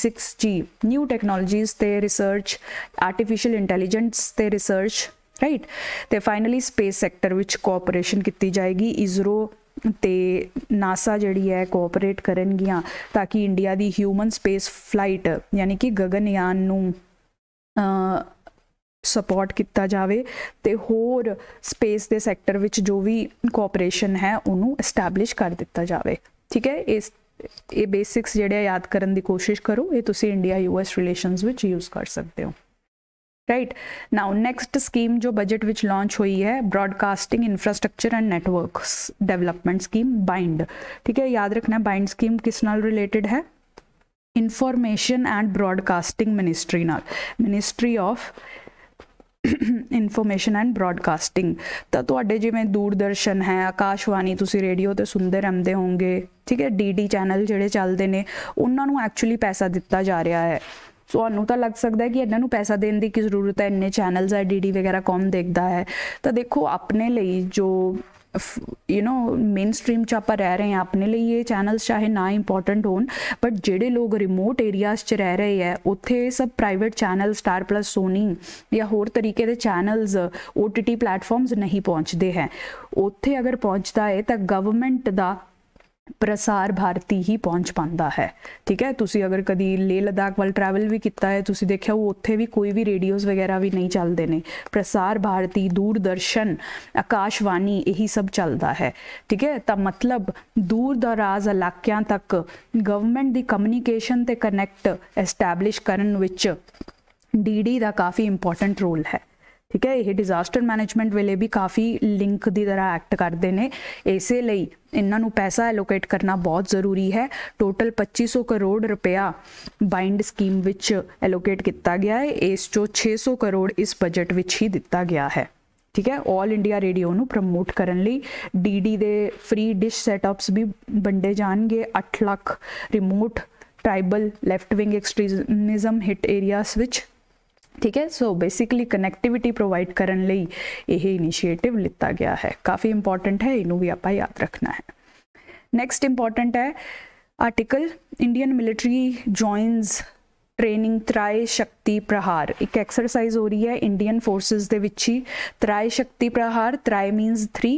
six G new technologies ते रिसर्च आर्टिफिशियल इंटेलिजेंस ते रिसर्च राइट ते फाइनली स्पेस सैक्टर विच कोऑपरेशन की जाएगी इसरो ਤੇ NASA ਜਿਹੜੀ ਹੈ ਕੋਆਪਰੇਟ ਕਰਨਗੀਆਂ ਤਾਂ ਕਿ ਇੰਡੀਆ ਦੀ ਹਿਊਮਨ ਸਪੇਸ ਫਲਾਈਟ ਯਾਨੀ ਕਿ ਗਗਨਯਾਨ ਨੂੰ ਸਪੋਰਟ ਕੀਤਾ ਜਾਵੇ ਤੇ ਹੋਰ ਸਪੇਸ ਦੇ ਸੈਕਟਰ ਵਿੱਚ ਜੋ ਵੀ ਕੋਆਪਰੇਸ਼ਨ ਹੈ ਉਹਨੂੰ ਐਸਟੈਬਲਿਸ਼ ਕਰ ਦਿੱਤਾ ਜਾਵੇ ਠੀਕ ਹੈ ਇਸ ਇਹ ਬੇਸਿਕਸ ਜਿਹੜੇ ਯਾਦ ਕਰਨ ਦੀ ਕੋਸ਼ਿਸ਼ ਕਰੋ ਇਹ ਤੁਸੀਂ ਇੰਡੀਆ ਯੂਐਸ ਰਿਲੇਸ਼ਨਸ ਵਿੱਚ ਯੂਜ਼ ਕਰ ਸਕਦੇ ਹੋ राइट नाउ नेक्स्ट स्कीम जो बजट विच लॉन्च हुई है broadcasting infrastructure and network development scheme BIND ठीक है याद रखना बाइंड स्कीम किस नाल रिलेटेड है इंफॉर्मेशन एंड ब्रॉडकास्टिंग मिनिस्ट्री नाल ministry of information and broadcasting तो जिमें दूरदर्शन है आकाशवाणी तुम रेडियो तो सुनते रहते ਰਹਿੰਦੇ ठीक है डी डी चैनल जोड़े चलते हैं उन्होंने एक्चुअली पैसा दिता जा रहा है ਤੁਹਾਨੂੰ ਤਾਂ ਲੱਗ ਸਕਦਾ ਕਿ ਇਹਨਾਂ ਨੂੰ ਪੈਸਾ ਦੇਣ ਦੀ ਕੀ ਜ਼ਰੂਰਤ ਹੈ ਇੰਨੇ ਚੈਨਲਸ ਆ ਡੀਡੀ ਵਗੈਰਾ ਕੌਣ ਦੇਖਦਾ ਹੈ ਤਾਂ ਦੇਖੋ ਆਪਣੇ ਲਈ ਜੋ ਯੂ نو ਮੇਨ ਸਟ੍ਰੀਮ ਚ ਆਪਾਂ ਰਹਿ ਰਹੇ ਆ ਆਪਣੇ ਲਈ ਇਹ ਚੈਨਲਸ ਚਾਹੇ ਨਾ ਇੰਪੋਰਟੈਂਟ ਹੋਣ ਬਟ ਜਿਹੜੇ ਲੋਕ ਰਿਮੋਟ ਏਰੀਆਜ਼ ਚ ਰਹਿ ਰਹੇ ਆ ਉੱਥੇ ਸਭ private channel Star Plus Sony ਜਾਂ ਹੋਰ ਤਰੀਕੇ ਦੇ ਚੈਨਲਸ OTT ਪਲੇਟਫਾਰਮਸ ਨਹੀਂ ਪਹੁੰਚਦੇ ਹੈ ਉੱਥੇ ਅਗਰ ਪਹੁੰਚਦਾ ਹੈ ਤਾਂ ਗਵਰਨਮੈਂਟ ਦਾ ਪ੍ਰਸਾਰ ਭਾਰਤੀ ਹੀ ਪਹੁੰਚ ਪਾਉਂਦਾ ਹੈ ਠੀਕ ਹੈ ਤੁਸੀਂ ਅਗਰ ਕਦੀ ਲੇ ਲਦਾਖ ਵੱਲ ਟਰੈਵਲ ਵੀ ਕੀਤਾ ਹੈ ਤੁਸੀਂ ਦੇਖਿਆ ਉਹ ਉੱਥੇ ਵੀ ਕੋਈ ਵੀ ਰੇਡੀਓਜ਼ ਵਗੈਰਾ ਵੀ ਨਹੀਂ ਚੱਲਦੇ ਨੇ ਪ੍ਰਸਾਰ ਭਾਰਤੀ ਦੂਰਦਰਸ਼ਨ ਆਕਾਸ਼ਵਾਣੀ ਇਹੀ ਸਭ ਚੱਲਦਾ ਹੈ ਠੀਕ ਹੈ ਤਾਂ ਮਤਲਬ ਦੂਰ ਦਰਾਜ਼ ਇਲਾਕਿਆਂ ਤੱਕ ਗਵਰਨਮੈਂਟ ਦੀ ਕਮਿਊਨੀਕੇਸ਼ਨ ਤੇ ਕਨੈਕਟ ਐਸਟੈਬਲਿਸ਼ ਕਰਨ ਵਿੱਚ ਡੀਡੀ ਦਾ ਕਾਫੀ ਇੰਪੋਰਟੈਂਟ ਰੋਲ ਹੈ ਠੀਕ ਹੈ ਇਹ ਡਿਜ਼ਾਸਟਰ ਮੈਨੇਜਮੈਂਟ ਵੇਲੇ ਵੀ ਕਾਫੀ ਲਿੰਕ ਦੀ ਤਰ੍ਹਾਂ ਐਕਟ ਕਰਦੇ ਨੇ ਇਸੇ ਲਈ ਇਹਨਾਂ ਨੂੰ ਪੈਸਾ ਐਲੋਕੇਟ ਕਰਨਾ ਬਹੁਤ ਜ਼ਰੂਰੀ ਹੈ ਟੋਟਲ 2500 ਕਰੋੜ ਰੁਪਇਆ ਬਾਈਂਡ ਸਕੀਮ ਵਿੱਚ ਐਲੋਕੇਟ ਕੀਤਾ ਗਿਆ ਹੈ ਇਸ ਚੋਂ 600 ਕਰੋੜ ਇਸ ਬਜਟ ਵਿੱਚ ਹੀ ਦਿੱਤਾ ਗਿਆ ਹੈ ਠੀਕ ਹੈ 올 ਇੰਡੀਆ ਰੇਡੀਓ ਨੂੰ ਪ੍ਰਮੋਟ ਕਰਨ ਲਈ ਡੀਡੀ ਦੇ ਫ੍ਰੀ ਡਿਸ਼ ਸੈਟਅਪਸ ਵੀ ਵੰਡੇ ਜਾਣਗੇ 8 lakh remote tribal left wing extremism hit areas ਵਿੱਚ ਠੀਕ ਹੈ ਸੋ ਬੇਸਿਕਲੀ ਕਨੈਕਟੀਵਿਟੀ ਪ੍ਰੋਵਾਈਡ ਕਰਨ ਲਈ ਇਹ ਇਨੀਸ਼ੀਏਟਿਵ ਲਿੱਤਾ ਗਿਆ ਹੈ ਕਾਫੀ ਇੰਪੋਰਟੈਂਟ ਹੈ ਇਹਨੂੰ ਵੀ ਆਪਾਂ ਯਾਦ ਰੱਖਣਾ ਹੈ ਨੈਕਸਟ ਇੰਪੋਰਟੈਂਟ ਹੈ article Indian military joins training Tri Shakti Prahar ਇੱਕ ਐਕਸਰਸਾਈਜ਼ ਹੋ ਰਹੀ ਹੈ ਇੰਡੀਅਨ ਫੋਰਸਸ ਦੇ ਵਿੱਚ ਹੀ Tri Shakti Prahar Tri means 3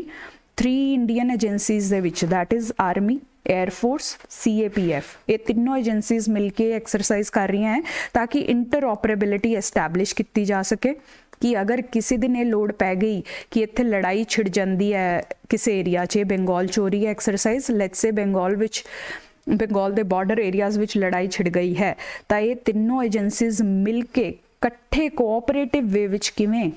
3 Indian agencies ਦੇ ਵਿੱਚ that is army air force C A P F ये तीनों एजेंसीज मिलके एक्सरसाइज कर रही हैं ताकि इंटरऑपरेबिलिटी एस्टैब्लिश की जा सके कि अगर किसी दिन ये लोड पै गई कि इतने लड़ाई छिड़ जाती है किसी एरिया से बंगाल चो रही है एक्सरसाइज लैच से बंगाल बेंगोल के बॉडर एरिया लड़ाई छिड़ गई है तो ये तीनों एजेंसीज मिल के कट्ठे कोऑपरेटिव वे किमें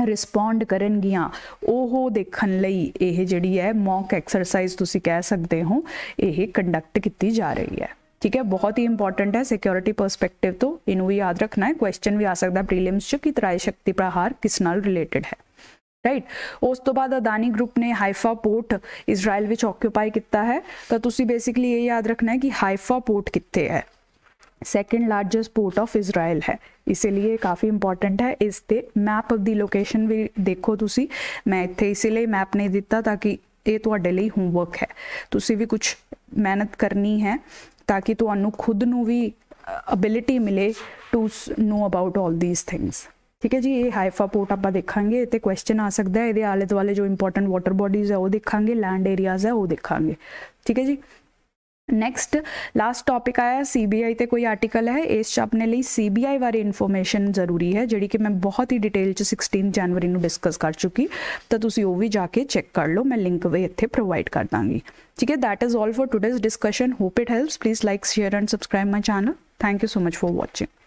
रिस्पोंड करनगियाँ देखने देखन है मॉक एक्सरसाइज तुम कह सकते हो यह कंडक्ट की जा रही है ठीक है बहुत ही इंपोर्टेंट है सिक्योरिटी परसपैक्टिव तो इन भी याद रखना है क्वेश्चन भी आ सकता है प्रीलिम्स कि त्राई शक्ति प्रहार किस न रिलेटिड है राइट उस तो बाद अदानी ग्रुप ने हाइफा पोर्ट इजराइल ऑक्यूपाई किया है तो बेसिकली ये याद रखना है कि हाइफा पोर्ट कितने है second largest port of Israel ਹੈ ਇਸੇ ਕਾਫੀ ਇੰਪੋਰਟੈਂਟ ਹੈ ਇਸ ਤੇ ਮੈਪ ਆਫ ਦੀ ਲੋਕੇਸ਼ਨ ਵੀ ਦੇਖੋ ਤੁਸੀਂ ਮੈਂ ਇੱਥੇ ਇਸੇ ਲਈ ਮੈਪ ਨਹੀਂ ਦਿੱਤਾ ਤਾਂ ਕਿ ਇਹ ਤੁਹਾਡੇ ਲਈ ਹੋਮਵਰਕ ਹੈ ਤੁਸੀਂ ਵੀ ਕੁਝ ਮਿਹਨਤ ਕਰਨੀ ਹੈ ਤਾਂ ਕਿ ਤੁਹਾਨੂੰ ਖੁਦ ਨੂੰ ਵੀ ਅਬਿਲਿਟੀ ਮਿਲੇ to know about 올 these things ਠੀਕ ਹੈ ਜੀ ਇਹ ਹਾਈਫਾ ਪੋਰਟ ਆਪਾਂ ਦੇਖਾਂਗੇ ਤੇ ਕੁਐਸਚਨ ਆ ਸਕਦਾ ਹੈ ਇਹਦੇ ਆਲੇ ਦੁਆਲੇ ਜੋ ਇੰਪੋਰਟੈਂਟ ਵਾਟਰ ਬੋਡੀਜ਼ ਹੈ ਉਹ ਦੇਖਾਂਗੇ ਲੈਂਡ ਏਰੀਆਜ਼ ਹੈ ਉਹ ਦੇਖਾਂਗੇ ਠੀਕ ਹੈ ਜੀ नैक्सट लास्ट टॉपिक आया सी बी आई से कोई आर्टिकल है इस अपने लिए सी बी आई बारे इनफोरमेन जरूरी है जिड़ी कि मैं बहुत ही डिटेल सिक्सटीन जनवरी में डिस्कस कर चुकी तो तुम वह भी जाके चैक कर लो मैं लिंक भी इतने प्रोवाइड कर दाँगी ठीक है that is all for today's discussion hope it help please like share and subscribe my channel thank you so much for watching